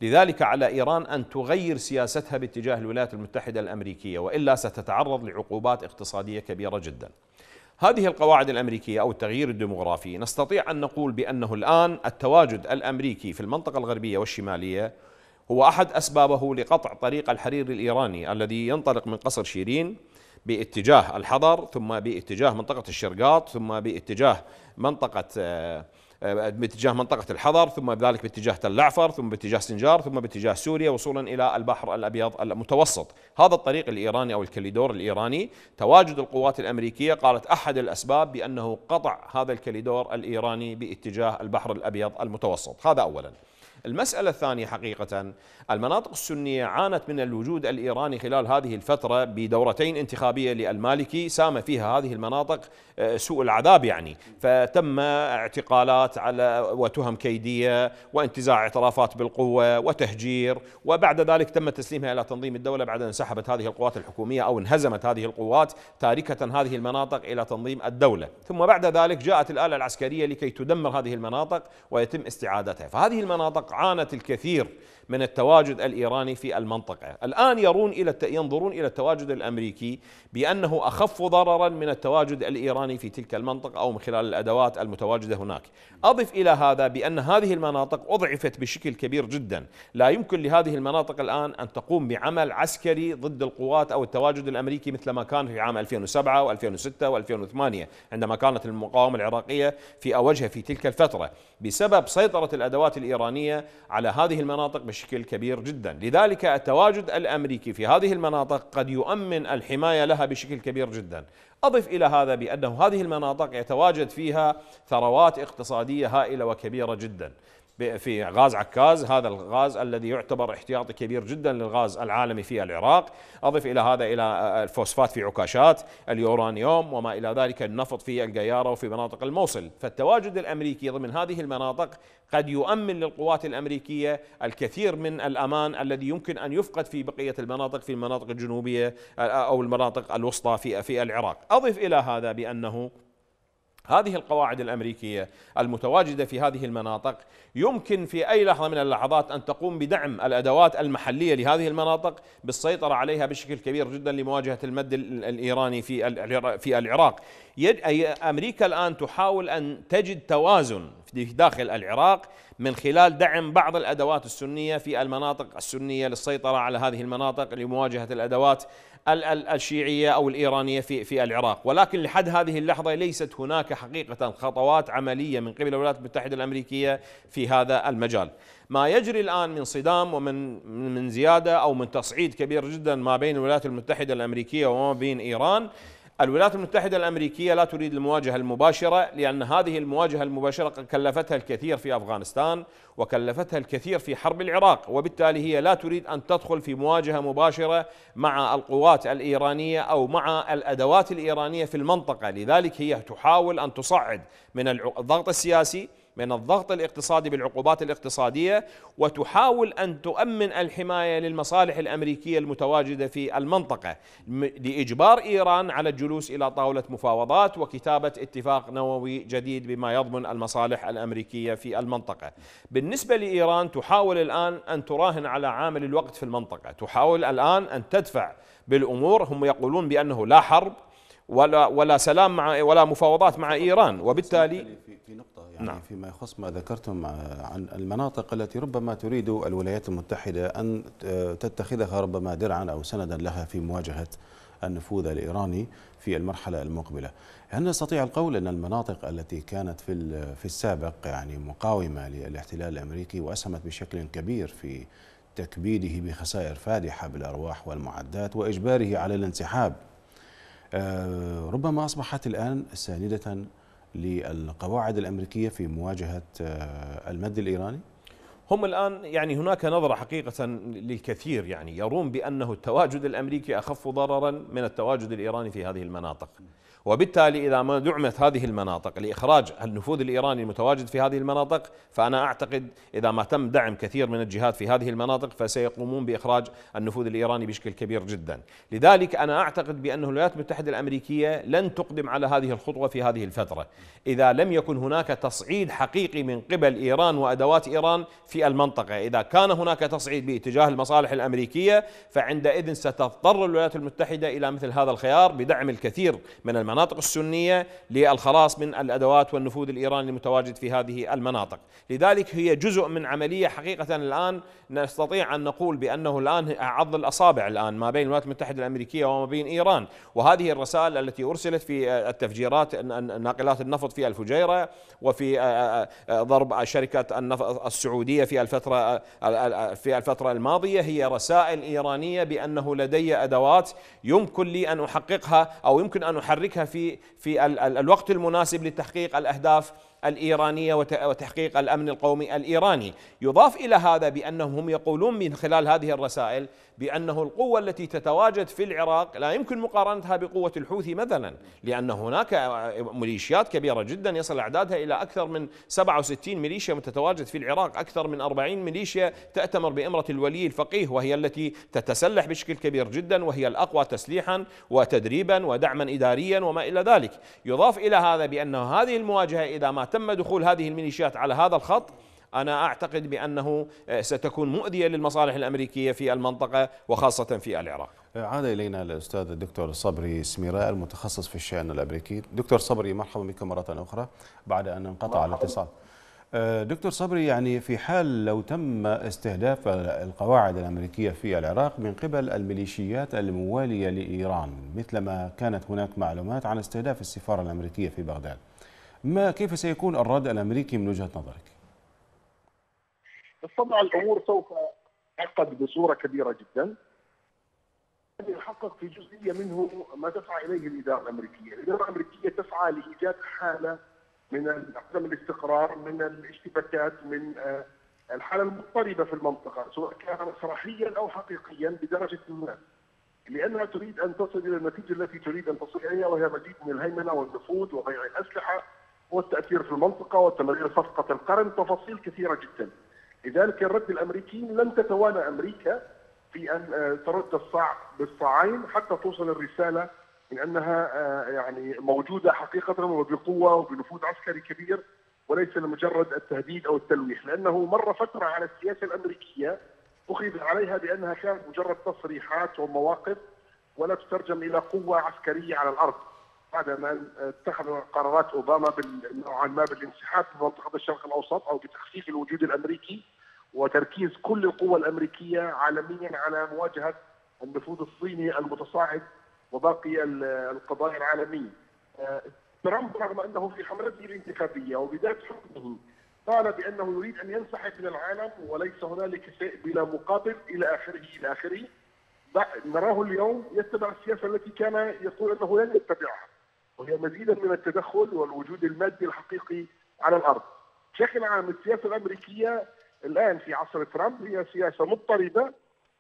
لذلك على إيران أن تغير سياستها باتجاه الولايات المتحدة الأمريكية وإلا ستتعرض لعقوبات اقتصادية كبيرة جداً هذه القواعد الامريكيه او التغيير الديموغرافي نستطيع ان نقول بانه الان التواجد الامريكي في المنطقه الغربيه والشماليه هو احد اسبابه لقطع طريق الحرير الايراني الذي ينطلق من قصر شيرين باتجاه الحضر ثم باتجاه منطقه الشرقاط ثم باتجاه منطقه آه، باتجاه منطقة الحضر ثم بذلك باتجاه تل ثم باتجاه سنجار ثم باتجاه سوريا وصولا إلى البحر الأبيض المتوسط هذا الطريق الإيراني أو الكاليدور الإيراني تواجد القوات الأمريكية قالت أحد الأسباب بأنه قطع هذا الكاليدور الإيراني باتجاه البحر الأبيض المتوسط هذا أولا المسألة الثانية حقيقة المناطق السنية عانت من الوجود الإيراني خلال هذه الفترة بدورتين انتخابية للمالكي سام فيها هذه المناطق آه، سوء العذاب يعني فتم اعتقالات على وتهم كيدية وانتزاع اعترافات بالقوة وتهجير وبعد ذلك تم تسليمها إلى تنظيم الدولة بعد أن سحبت هذه القوات الحكومية أو انهزمت هذه القوات تاركة هذه المناطق إلى تنظيم الدولة ثم بعد ذلك جاءت الآلة العسكرية لكي تدمر هذه المناطق ويتم استعادتها فهذه المناطق عانت الكثير من التواجد الايراني في المنطقه، الان يرون الى ينظرون الى التواجد الامريكي بانه اخف ضررا من التواجد الايراني في تلك المنطقه او من خلال الادوات المتواجده هناك، اضف الى هذا بان هذه المناطق اضعفت بشكل كبير جدا، لا يمكن لهذه المناطق الان ان تقوم بعمل عسكري ضد القوات او التواجد الامريكي مثل ما كان في عام 2007 و2006 و2008 عندما كانت المقاومه العراقيه في اوجها في تلك الفتره بسبب سيطره الادوات الايرانيه على هذه المناطق بشكل كبير جدا لذلك التواجد الأمريكي في هذه المناطق قد يؤمن الحماية لها بشكل كبير جدا أضف إلى هذا بأنه هذه المناطق يتواجد فيها ثروات اقتصادية هائلة وكبيرة جدا في غاز عكاز هذا الغاز الذي يعتبر احتياطي كبير جدا للغاز العالمي في العراق أضف إلى هذا إلى آه، آه، الفوسفات في عكاشات اليورانيوم وما إلى ذلك النفط في القيارة وفي مناطق الموصل فالتواجد الأمريكي ضمن هذه المناطق قد يؤمن للقوات الأمريكية الكثير من الأمان الذي يمكن أن يفقد في بقية المناطق في المناطق الجنوبية آه، أو المناطق الوسطى في في العراق أضف إلى هذا بأنه هذه القواعد الامريكيه المتواجده في هذه المناطق يمكن في اي لحظه من اللحظات ان تقوم بدعم الادوات المحليه لهذه المناطق بالسيطره عليها بشكل كبير جدا لمواجهه المد الايراني في العراق. امريكا الان تحاول ان تجد توازن داخل العراق من خلال دعم بعض الادوات السنيه في المناطق السنيه للسيطره على هذه المناطق لمواجهه الادوات الشيعيه او الايرانيه في في العراق، ولكن لحد هذه اللحظه ليست هناك حقيقه خطوات عمليه من قبل الولايات المتحده الامريكيه في هذا المجال. ما يجري الان من صدام ومن من زياده او من تصعيد كبير جدا ما بين الولايات المتحده الامريكيه وما بين ايران الولايات المتحدة الأمريكية لا تريد المواجهة المباشرة لأن هذه المواجهة المباشرة قد كلفتها الكثير في أفغانستان وكلفتها الكثير في حرب العراق وبالتالي هي لا تريد أن تدخل في مواجهة مباشرة مع القوات الإيرانية أو مع الأدوات الإيرانية في المنطقة لذلك هي تحاول أن تصعد من الضغط السياسي من الضغط الاقتصادي بالعقوبات الاقتصادية وتحاول أن تؤمن الحماية للمصالح الأمريكية المتواجدة في المنطقة لإجبار إيران على الجلوس إلى طاولة مفاوضات وكتابة اتفاق نووي جديد بما يضمن المصالح الأمريكية في المنطقة بالنسبة لإيران تحاول الآن أن تراهن على عامل الوقت في المنطقة تحاول الآن أن تدفع بالأمور هم يقولون بأنه لا حرب ولا ولا سلام مع ولا مفاوضات مع ايران وبالتالي في نقطه يعني نعم. فيما يخص ما ذكرتم عن المناطق التي ربما تريد الولايات المتحدة أن تتخذها ربما درعا أو سندا لها في مواجهة النفوذ الإيراني في المرحلة المقبلة هل نستطيع القول أن المناطق التي كانت في في السابق يعني مقاومة للاحتلال الأمريكي وأسهمت بشكل كبير في تكبيده بخسائر فادحة بالأرواح والمعدات وإجباره على الانسحاب آه، ربما أصبحت الآن ساندة للقواعد الامريكيه في مواجهه آه، المد الايراني؟ هم الآن يعني هناك نظرة حقيقة للكثير يعني يرون بأنه التواجد الأمريكي أخف ضررا من التواجد الإيراني في هذه المناطق وبالتالي إذا ما دعمت هذه المناطق لإخراج النفوذ الإيراني المتواجد في هذه المناطق فأنا أعتقد إذا ما تم دعم كثير من الجهات في هذه المناطق فسيقومون بإخراج النفوذ الإيراني بشكل كبير جدا لذلك أنا أعتقد بأن الولايات المتحدة الأمريكية لن تقدم على هذه الخطوة في هذه الفترة إذا لم يكن هناك تصعيد حقيقي من قبل إيران وأدوات إيران في المنطقة إذا كان هناك تصعيد باتجاه المصالح الأمريكية فعندئذ ستضطر الولايات المتحدة إلى مثل هذا الخيار بدعم الكثير من المناطق السنية للخلاص من الأدوات والنفوذ الإيراني المتواجد في هذه المناطق لذلك هي جزء من عملية حقيقة الآن نستطيع أن نقول بأنه الآن عض الأصابع الآن ما بين الولايات المتحدة الأمريكية وما بين إيران وهذه الرسائل التي أرسلت في التفجيرات ناقلات النفط في الفجيرة وفي ضرب شركة النفط السعودية في الفترة في الفترة الماضية هي رسائل إيرانية بأنه لدي أدوات يمكن لي أن أحققها أو يمكن أن أحركها في في الوقت المناسب لتحقيق الأهداف الإيرانية وتحقيق الأمن القومي الإيراني يضاف إلى هذا بأنهم هم يقولون من خلال هذه الرسائل بأنه القوة التي تتواجد في العراق لا يمكن مقارنتها بقوة الحوثي مثلا لأن هناك ميليشيات كبيرة جدا يصل أعدادها إلى أكثر من 67 ميليشيا متتواجد في العراق أكثر من 40 ميليشيا تأتمر بإمرة الولي الفقيه وهي التي تتسلح بشكل كبير جدا وهي الأقوى تسليحا وتدريبا ودعما إداريا وما إلى ذلك يضاف إلى هذا بأن هذه المواجهة إذا ما تم دخول هذه الميليشيات على هذا الخط أنا أعتقد بأنه آه، ستكون مؤذية للمصالح الأمريكية في المنطقة وخاصة في العراق آه، عاد إلينا الأستاذ الدكتور صبري سميراء المتخصص في الشأن الأمريكي دكتور صبري مرحبا بكم مرة أخرى بعد أن انقطع الاتصال آه، دكتور صبري يعني في حال لو تم استهداف القواعد الأمريكية في العراق من قبل الميليشيات الموالية لإيران مثلما كانت هناك معلومات عن استهداف السفارة الأمريكية في بغداد ما كيف سيكون الرد الأمريكي من وجهة نظرك؟ طبعا الأمور سوف تعقد بصورة كبيرة جدا يحقق في جزئية منه ما تسعى إليه الإدارة الأمريكية الإدارة الأمريكية تسعى لإيجاد حالة من عدم الاستقرار من الاشتباكات من آه، الحالة المضطربة في المنطقة سواء كان مسرحيا أو حقيقيا بدرجة ما لأنها تريد أن تصل إلى النتيجة التي تريد أن تصل إليها وهي مزيد من الهيمنة والنفوذ وبيع الأسلحة والتأثير في المنطقة وتمرير صفقة القرن تفاصيل كثيرة جدا لذلك الرد الأمريكي لن تتوانى أمريكا في أن آه، ترد الصاع بالصاعين حتى توصل الرسالة من أنها آه، يعني موجودة حقيقة وبقوة وبنفوذ عسكري كبير وليس لمجرد التهديد أو التلويح لأنه مر فترة على السياسة الأمريكية أخذ عليها بأنها كانت مجرد تصريحات ومواقف ولا تترجم إلى قوة عسكرية على الأرض بعد اتخذ قرارات اوباما نوعا ما بالانسحاب من منطقه الشرق الاوسط او بتخفيف الوجود الامريكي وتركيز كل القوى الامريكيه عالميا على مواجهه النفوذ الصيني المتصاعد وباقي القضايا العالميه. ترامب رغم انه في حملته الانتخابيه وبدايه حكمه قال بانه يريد ان ينسحب من العالم وليس هنالك شيء بلا مقابل الى اخره الى اخره. نراه اليوم يتبع السياسه التي كان يقول انه لن يتبعها. وهي مزيدا من التدخل والوجود المادي الحقيقي على الارض. بشكل عام السياسه الامريكيه الان في عصر ترامب هي سياسه مضطربه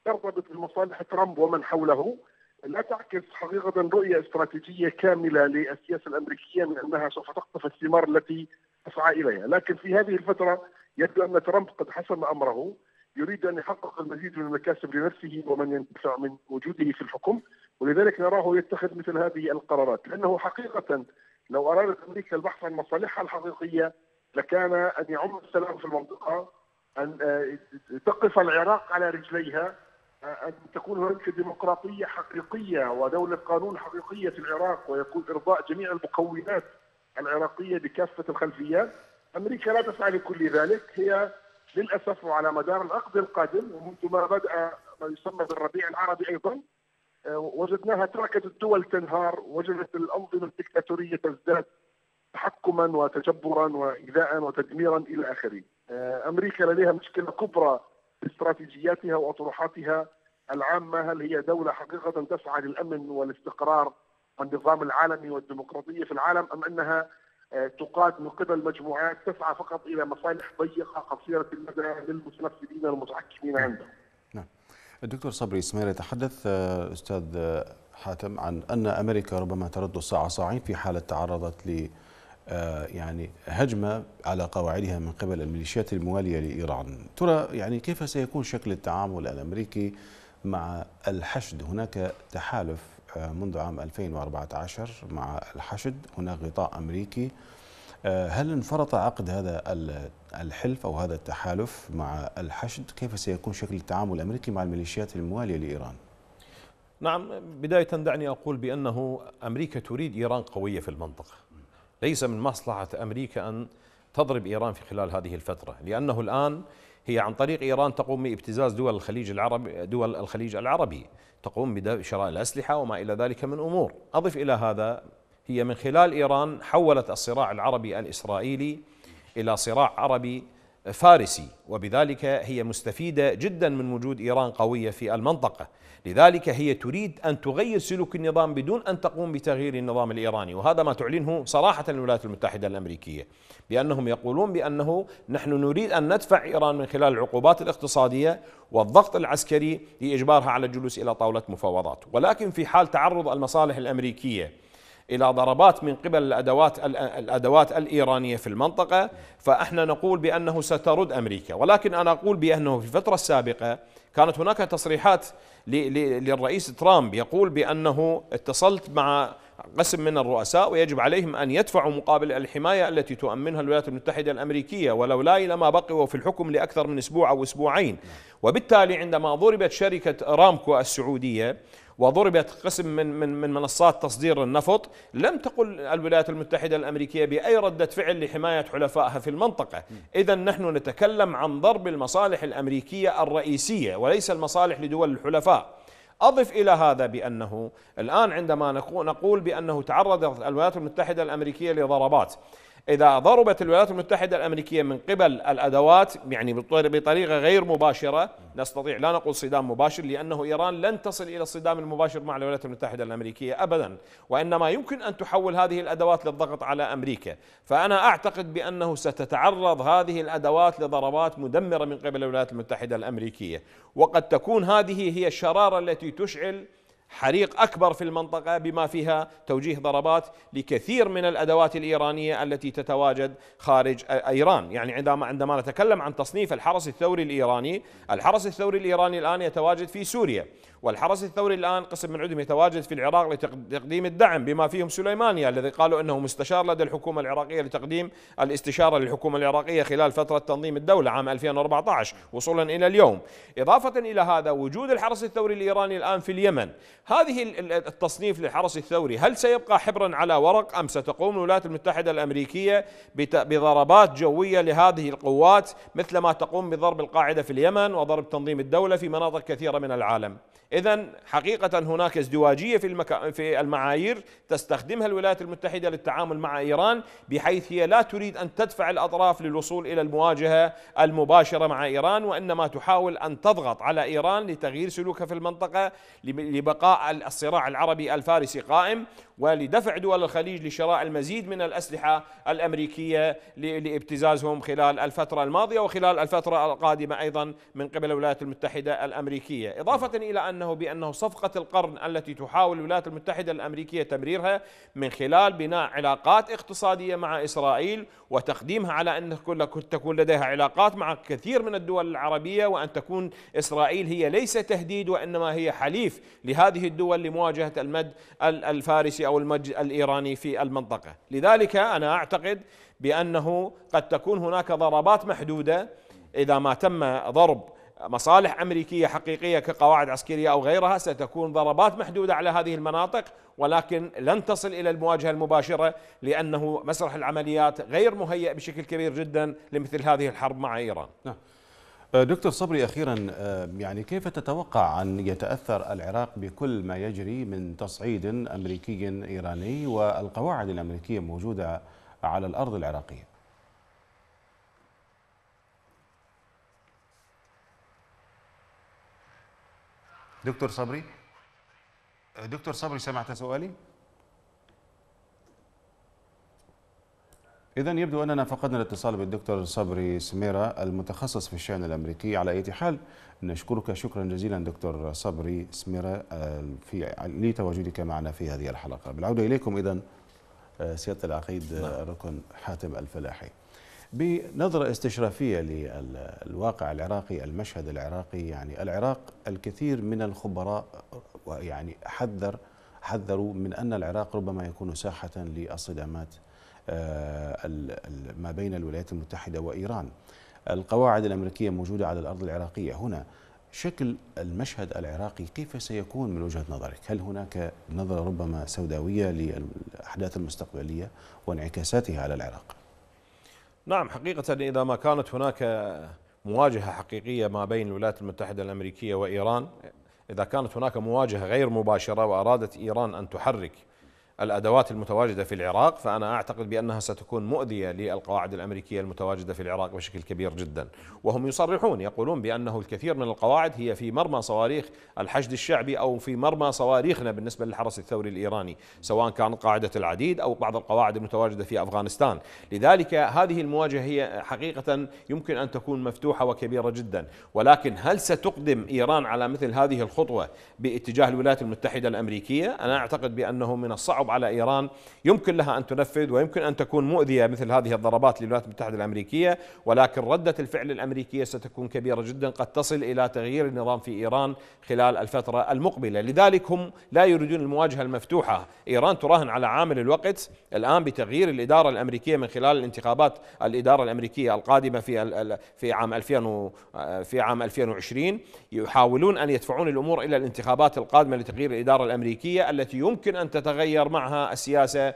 ترتبط بمصالح ترامب ومن حوله لا تعكس حقيقه رؤيه استراتيجيه كامله للسياسه الامريكيه من انها سوف تقطف الثمار التي تسعى اليها، لكن في هذه الفتره يبدو ان ترامب قد حسم امره يريد ان يحقق المزيد من المكاسب لنفسه ومن ينتفع من وجوده في الحكم ولذلك نراه يتخذ مثل هذه القرارات لأنه حقيقة لو أرادت أمريكا البحث عن مصالحها الحقيقية لكان أن يعم السلام في المنطقة أن آه، تقف العراق على رجليها آه، أن تكون هناك ديمقراطية حقيقية ودولة قانون حقيقية في العراق ويكون إرضاء جميع المكونات العراقية بكافة الخلفيات أمريكا لا تفعل كل ذلك هي للأسف وعلى مدار العقد القادم ومنذ ما بدأ ما يسمى بالربيع العربي أيضا آه، وجدناها تركت الدول تنهار وجدت الأنظمة الدكتاتورية تزداد تحكما وتجبرا وإيذاء وتدميرا إلى آخره آه، أمريكا لديها مشكلة كبرى في استراتيجياتها وأطروحاتها العامة هل هي دولة حقيقة تسعى للأمن والاستقرار والنظام العالمي والديمقراطية في العالم أم أنها آه، تقاد من قبل مجموعات تسعى فقط إلى مصالح ضيقة قصيرة المدى للمتنفذين والمتحكمين عندهم الدكتور صبري اسماعيل يتحدث آه، استاذ آه، حاتم عن ان امريكا ربما ترد الساعه صاعين في حاله تعرضت ل آه، يعني هجمه على قواعدها من قبل الميليشيات المواليه لايران، ترى يعني كيف سيكون شكل التعامل الامريكي مع الحشد؟ هناك تحالف منذ عام 2014 مع الحشد، هناك غطاء امريكي هل انفرط عقد هذا الحلف أو هذا التحالف مع الحشد كيف سيكون شكل التعامل الأمريكي مع الميليشيات الموالية لإيران؟ نعم بداية دعني أقول بأنه أمريكا تريد إيران قوية في المنطقة ليس من مصلحة أمريكا أن تضرب إيران في خلال هذه الفترة لأنه الآن هي عن طريق إيران تقوم بابتزاز دول الخليج العربي دول الخليج العربي تقوم بشراء الأسلحة وما إلى ذلك من أمور أضف إلى هذا هي من خلال إيران حولت الصراع العربي الإسرائيلي الى صراع عربي فارسي وبذلك هي مستفيده جدا من وجود ايران قويه في المنطقه لذلك هي تريد ان تغير سلوك النظام بدون ان تقوم بتغيير النظام الايراني وهذا ما تعلنه صراحه الولايات المتحده الامريكيه بانهم يقولون بانه نحن نريد ان ندفع ايران من خلال العقوبات الاقتصاديه والضغط العسكري لاجبارها على الجلوس الى طاوله مفاوضات ولكن في حال تعرض المصالح الامريكيه الى ضربات من قبل الادوات الادوات الايرانيه في المنطقه فاحنا نقول بانه سترد امريكا ولكن انا اقول بانه في الفتره السابقه كانت هناك تصريحات للرئيس ترامب يقول بانه اتصلت مع قسم من الرؤساء ويجب عليهم ان يدفعوا مقابل الحمايه التي تؤمنها الولايات المتحده الامريكيه ولولا لما بقوا في الحكم لاكثر من اسبوع او اسبوعين وبالتالي عندما ضربت شركه رامكو السعوديه وضربت قسم من من من منصات تصدير النفط لم تقل الولايات المتحده الامريكيه باي رده فعل لحمايه حلفائها في المنطقه، اذا نحن نتكلم عن ضرب المصالح الامريكيه الرئيسيه وليس المصالح لدول الحلفاء. أضف إلى هذا بأنه الآن عندما نقول بأنه تعرضت الولايات المتحدة الأمريكية لضربات إذا ضربت الولايات المتحدة الأمريكية من قبل الأدوات يعني بطريقة غير مباشرة نستطيع لا نقول صدام مباشر لأنه إيران لن تصل إلى الصدام المباشر مع الولايات المتحدة الأمريكية أبدا وإنما يمكن أن تحول هذه الأدوات للضغط على أمريكا فأنا أعتقد بأنه ستتعرض هذه الأدوات لضربات مدمرة من قبل الولايات المتحدة الأمريكية وقد تكون هذه هي الشرارة التي تشعل حريق أكبر في المنطقة بما فيها توجيه ضربات لكثير من الأدوات الإيرانية التي تتواجد خارج إيران يعني عندما عندما نتكلم عن تصنيف الحرس الثوري الإيراني الحرس الثوري الإيراني الآن يتواجد في سوريا والحرس الثوري الآن قسم من عندهم يتواجد في العراق لتقديم الدعم بما فيهم سليماني الذي قالوا أنه مستشار لدى الحكومة العراقية لتقديم الاستشارة للحكومة العراقية خلال فترة تنظيم الدولة عام 2014 وصولا إلى اليوم إضافة إلى هذا وجود الحرس الثوري الإيراني الآن في اليمن هذه التصنيف للحرس الثوري هل سيبقى حبرا على ورق أم ستقوم الولايات المتحدة الأمريكية بضربات جوية لهذه القوات مثل ما تقوم بضرب القاعدة في اليمن وضرب تنظيم الدولة في مناطق كثيرة من العالم إذا حقيقة هناك ازدواجية في, المكا... في المعايير تستخدمها الولايات المتحدة للتعامل مع إيران بحيث هي لا تريد أن تدفع الأطراف للوصول إلى المواجهة المباشرة مع إيران وإنما تحاول أن تضغط على إيران لتغيير سلوكها في المنطقة لبقاء الصراع العربي الفارسي قائم ولدفع دول الخليج لشراء المزيد من الأسلحة الأمريكية لابتزازهم خلال الفترة الماضية وخلال الفترة القادمة أيضا من قبل الولايات المتحدة الأمريكية إضافة إلى أنه بأنه صفقة القرن التي تحاول الولايات المتحدة الأمريكية تمريرها من خلال بناء علاقات اقتصادية مع إسرائيل وتقديمها على أن تكون لديها علاقات مع كثير من الدول العربية وأن تكون إسرائيل هي ليس تهديد وإنما هي حليف لهذه الدول لمواجهة المد الفارسي او المج الايراني في المنطقه، لذلك انا اعتقد بانه قد تكون هناك ضربات محدوده اذا ما تم ضرب مصالح امريكيه حقيقيه كقواعد عسكريه او غيرها ستكون ضربات محدوده على هذه المناطق ولكن لن تصل الى المواجهه المباشره لانه مسرح العمليات غير مهيئ بشكل كبير جدا لمثل هذه الحرب مع ايران. نعم. آه، دكتور صبري اخيرا آه، يعني كيف تتوقع ان يتاثر العراق بكل ما يجري من تصعيد امريكي ايراني والقواعد الامريكيه موجوده على الارض العراقيه؟ دكتور صبري آه، دكتور صبري سمعت سؤالي؟ إذا يبدو أننا فقدنا الاتصال بالدكتور صبري سميرة المتخصص في الشأن الأمريكي على أي حال نشكرك شكرا جزيلا دكتور صبري سميرة في لتواجدك معنا في هذه الحلقة بالعودة إليكم إذا آه، سيادة العقيد آه، نعم. ركن حاتم الفلاحي بنظرة استشرافية للواقع العراقي المشهد العراقي يعني العراق الكثير من الخبراء يعني حذر حذروا من أن العراق ربما يكون ساحة للصدامات آه، ما بين الولايات المتحدة وإيران القواعد الأمريكية موجودة على الأرض العراقية هنا شكل المشهد العراقي كيف سيكون من وجهة نظرك هل هناك نظرة ربما سوداوية للأحداث المستقبلية وانعكاساتها على العراق نعم حقيقة إذا ما كانت هناك مواجهة حقيقية ما بين الولايات المتحدة الأمريكية وإيران إذا كانت هناك مواجهة غير مباشرة وأرادت إيران أن تحرك الادوات المتواجده في العراق فانا اعتقد بانها ستكون مؤذيه للقواعد الامريكيه المتواجده في العراق بشكل كبير جدا، وهم يصرحون يقولون بانه الكثير من القواعد هي في مرمى صواريخ الحشد الشعبي او في مرمى صواريخنا بالنسبه للحرس الثوري الايراني، سواء كانت قاعده العديد او بعض القواعد المتواجده في افغانستان، لذلك هذه المواجهه هي حقيقه يمكن ان تكون مفتوحه وكبيره جدا، ولكن هل ستقدم ايران على مثل هذه الخطوه باتجاه الولايات المتحده الامريكيه؟ انا اعتقد بانه من الصعب تصعب على إيران يمكن لها أن تنفذ ويمكن أن تكون مؤذية مثل هذه الضربات للولايات المتحدة الأمريكية ولكن ردة الفعل الأمريكية ستكون كبيرة جدا قد تصل إلى تغيير النظام في إيران خلال الفترة المقبلة لذلك هم لا يريدون المواجهة المفتوحة إيران تراهن على عامل الوقت الآن بتغيير الإدارة الأمريكية من خلال الانتخابات الإدارة الأمريكية القادمة في في عام 2000 في عام 2020 يحاولون أن يدفعون الأمور إلى الانتخابات القادمة لتغيير الإدارة الأمريكية التي يمكن أن تتغير معها السياسه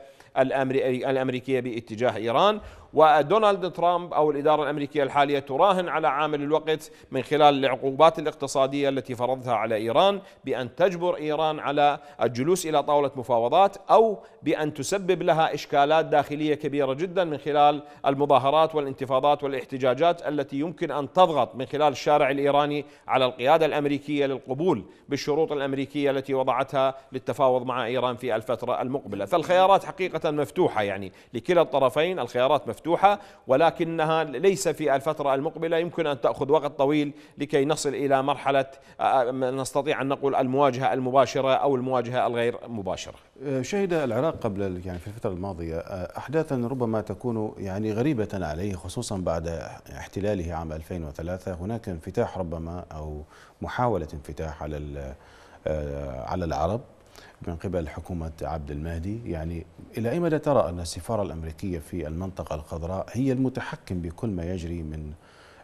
الامريكيه باتجاه ايران ودونالد ترامب أو الإدارة الأمريكية الحالية تراهن على عامل الوقت من خلال العقوبات الاقتصادية التي فرضتها على إيران بأن تجبر إيران على الجلوس إلى طاولة مفاوضات أو بأن تسبب لها إشكالات داخلية كبيرة جدا من خلال المظاهرات والانتفاضات والاحتجاجات التي يمكن أن تضغط من خلال الشارع الإيراني على القيادة الأمريكية للقبول بالشروط الأمريكية التي وضعتها للتفاوض مع إيران في الفترة المقبلة فالخيارات حقيقة مفتوحة يعني لكلا الطرفين الخيارات مفتوحة مفتوحة ولكنها ليس في الفترة المقبلة يمكن أن تأخذ وقت طويل لكي نصل إلى مرحلة آه، نستطيع أن نقول المواجهة المباشرة أو المواجهة الغير مباشرة آه، شهد العراق قبل يعني في الفترة الماضية آه، أحداثا ربما تكون يعني غريبة عليه خصوصا بعد احتلاله عام 2003 هناك انفتاح ربما أو محاولة انفتاح على على العرب من قبل حكومة عبد المهدي يعني إلى أي مدى ترى أن السفارة الأمريكية في المنطقة الخضراء هي المتحكم بكل ما يجري من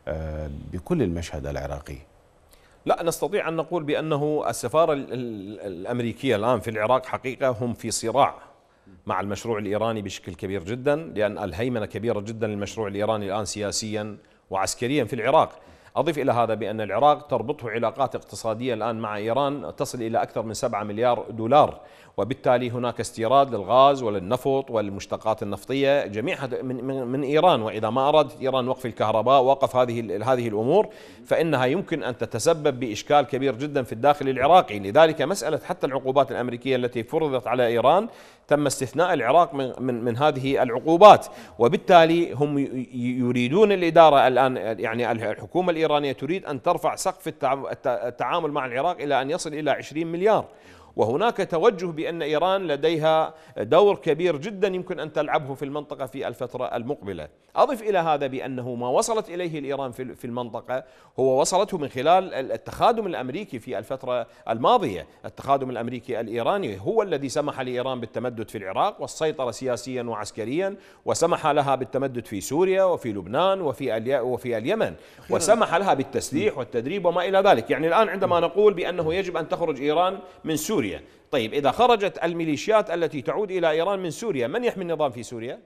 آه، بكل المشهد العراقي لا نستطيع أن نقول بأنه السفارة الأمريكية الآن في العراق حقيقة هم في صراع مع المشروع الإيراني بشكل كبير جدا لأن الهيمنة كبيرة جدا للمشروع الإيراني الآن سياسيا وعسكريا في العراق أضف إلى هذا بأن العراق تربطه علاقات اقتصادية الآن مع إيران تصل إلى أكثر من 7 مليار دولار وبالتالي هناك استيراد للغاز وللنفط والمشتقات النفطيه جميعها من, من, من ايران واذا ما ارادت ايران وقف الكهرباء ووقف هذه هذه الامور فانها يمكن ان تتسبب باشكال كبير جدا في الداخل العراقي لذلك مساله حتى العقوبات الامريكيه التي فرضت على ايران تم استثناء العراق من من, من هذه العقوبات وبالتالي هم يريدون الاداره الان يعني الحكومه الايرانيه تريد ان ترفع سقف التعامل مع العراق الى ان يصل الى 20 مليار وهناك توجه بأن إيران لديها دور كبير جدا يمكن أن تلعبه في المنطقة في الفترة المقبلة أضف إلى هذا بأنه ما وصلت إليه الإيران في المنطقة هو وصلته من خلال التخادم الأمريكي في الفترة الماضية التخادم الأمريكي الإيراني هو الذي سمح لإيران بالتمدد في العراق والسيطرة سياسيا وعسكريا وسمح لها بالتمدد في سوريا وفي لبنان وفي, وفي اليمن وسمح لها بالتسليح والتدريب وما إلى ذلك يعني الآن عندما نقول بأنه يجب أن تخرج إيران من سوريا سوريا طيب إذا خرجت الميليشيات التي تعود إلى إيران من سوريا من يحمي النظام في سوريا؟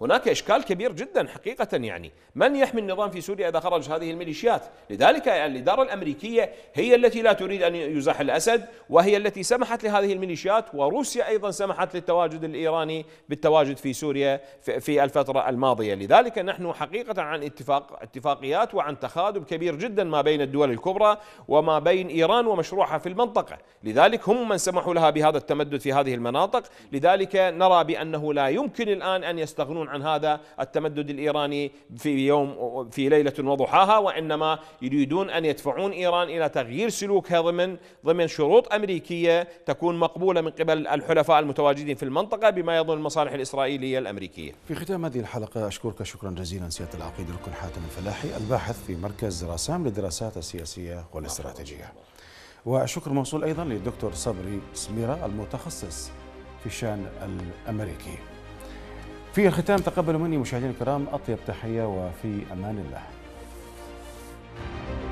هناك إشكال كبير جدا حقيقة يعني من يحمي النظام في سوريا إذا خرج هذه الميليشيات لذلك يعني الإدارة الأمريكية هي التي لا تريد أن يزاح الأسد وهي التي سمحت لهذه الميليشيات وروسيا أيضا سمحت للتواجد الإيراني بالتواجد في سوريا في الفترة الماضية لذلك نحن حقيقة عن اتفاق اتفاقيات وعن تخادم كبير جدا ما بين الدول الكبرى وما بين إيران ومشروعها في المنطقة لذلك هم من سمحوا لها بهذا التمدد في هذه المناطق لذلك نرى بأنه لا يمكن الآن أن يستغنون يتحدثون عن هذا التمدد الايراني في يوم في ليله وضحاها وانما يريدون ان يدفعون ايران الى تغيير سلوكها ضمن ضمن شروط امريكيه تكون مقبوله من قبل الحلفاء المتواجدين في المنطقه بما يضمن المصالح الاسرائيليه الامريكيه. في ختام هذه الحلقه اشكرك شكرا جزيلا سياده العقيد الكل حاتم الفلاحي الباحث في مركز رسام للدراسات السياسيه والاستراتيجيه. وشكر موصول ايضا للدكتور صبري سميره المتخصص في الشان الامريكي. في الختام تقبلوا مني مشاهدينا الكرام أطيب تحية وفي أمان الله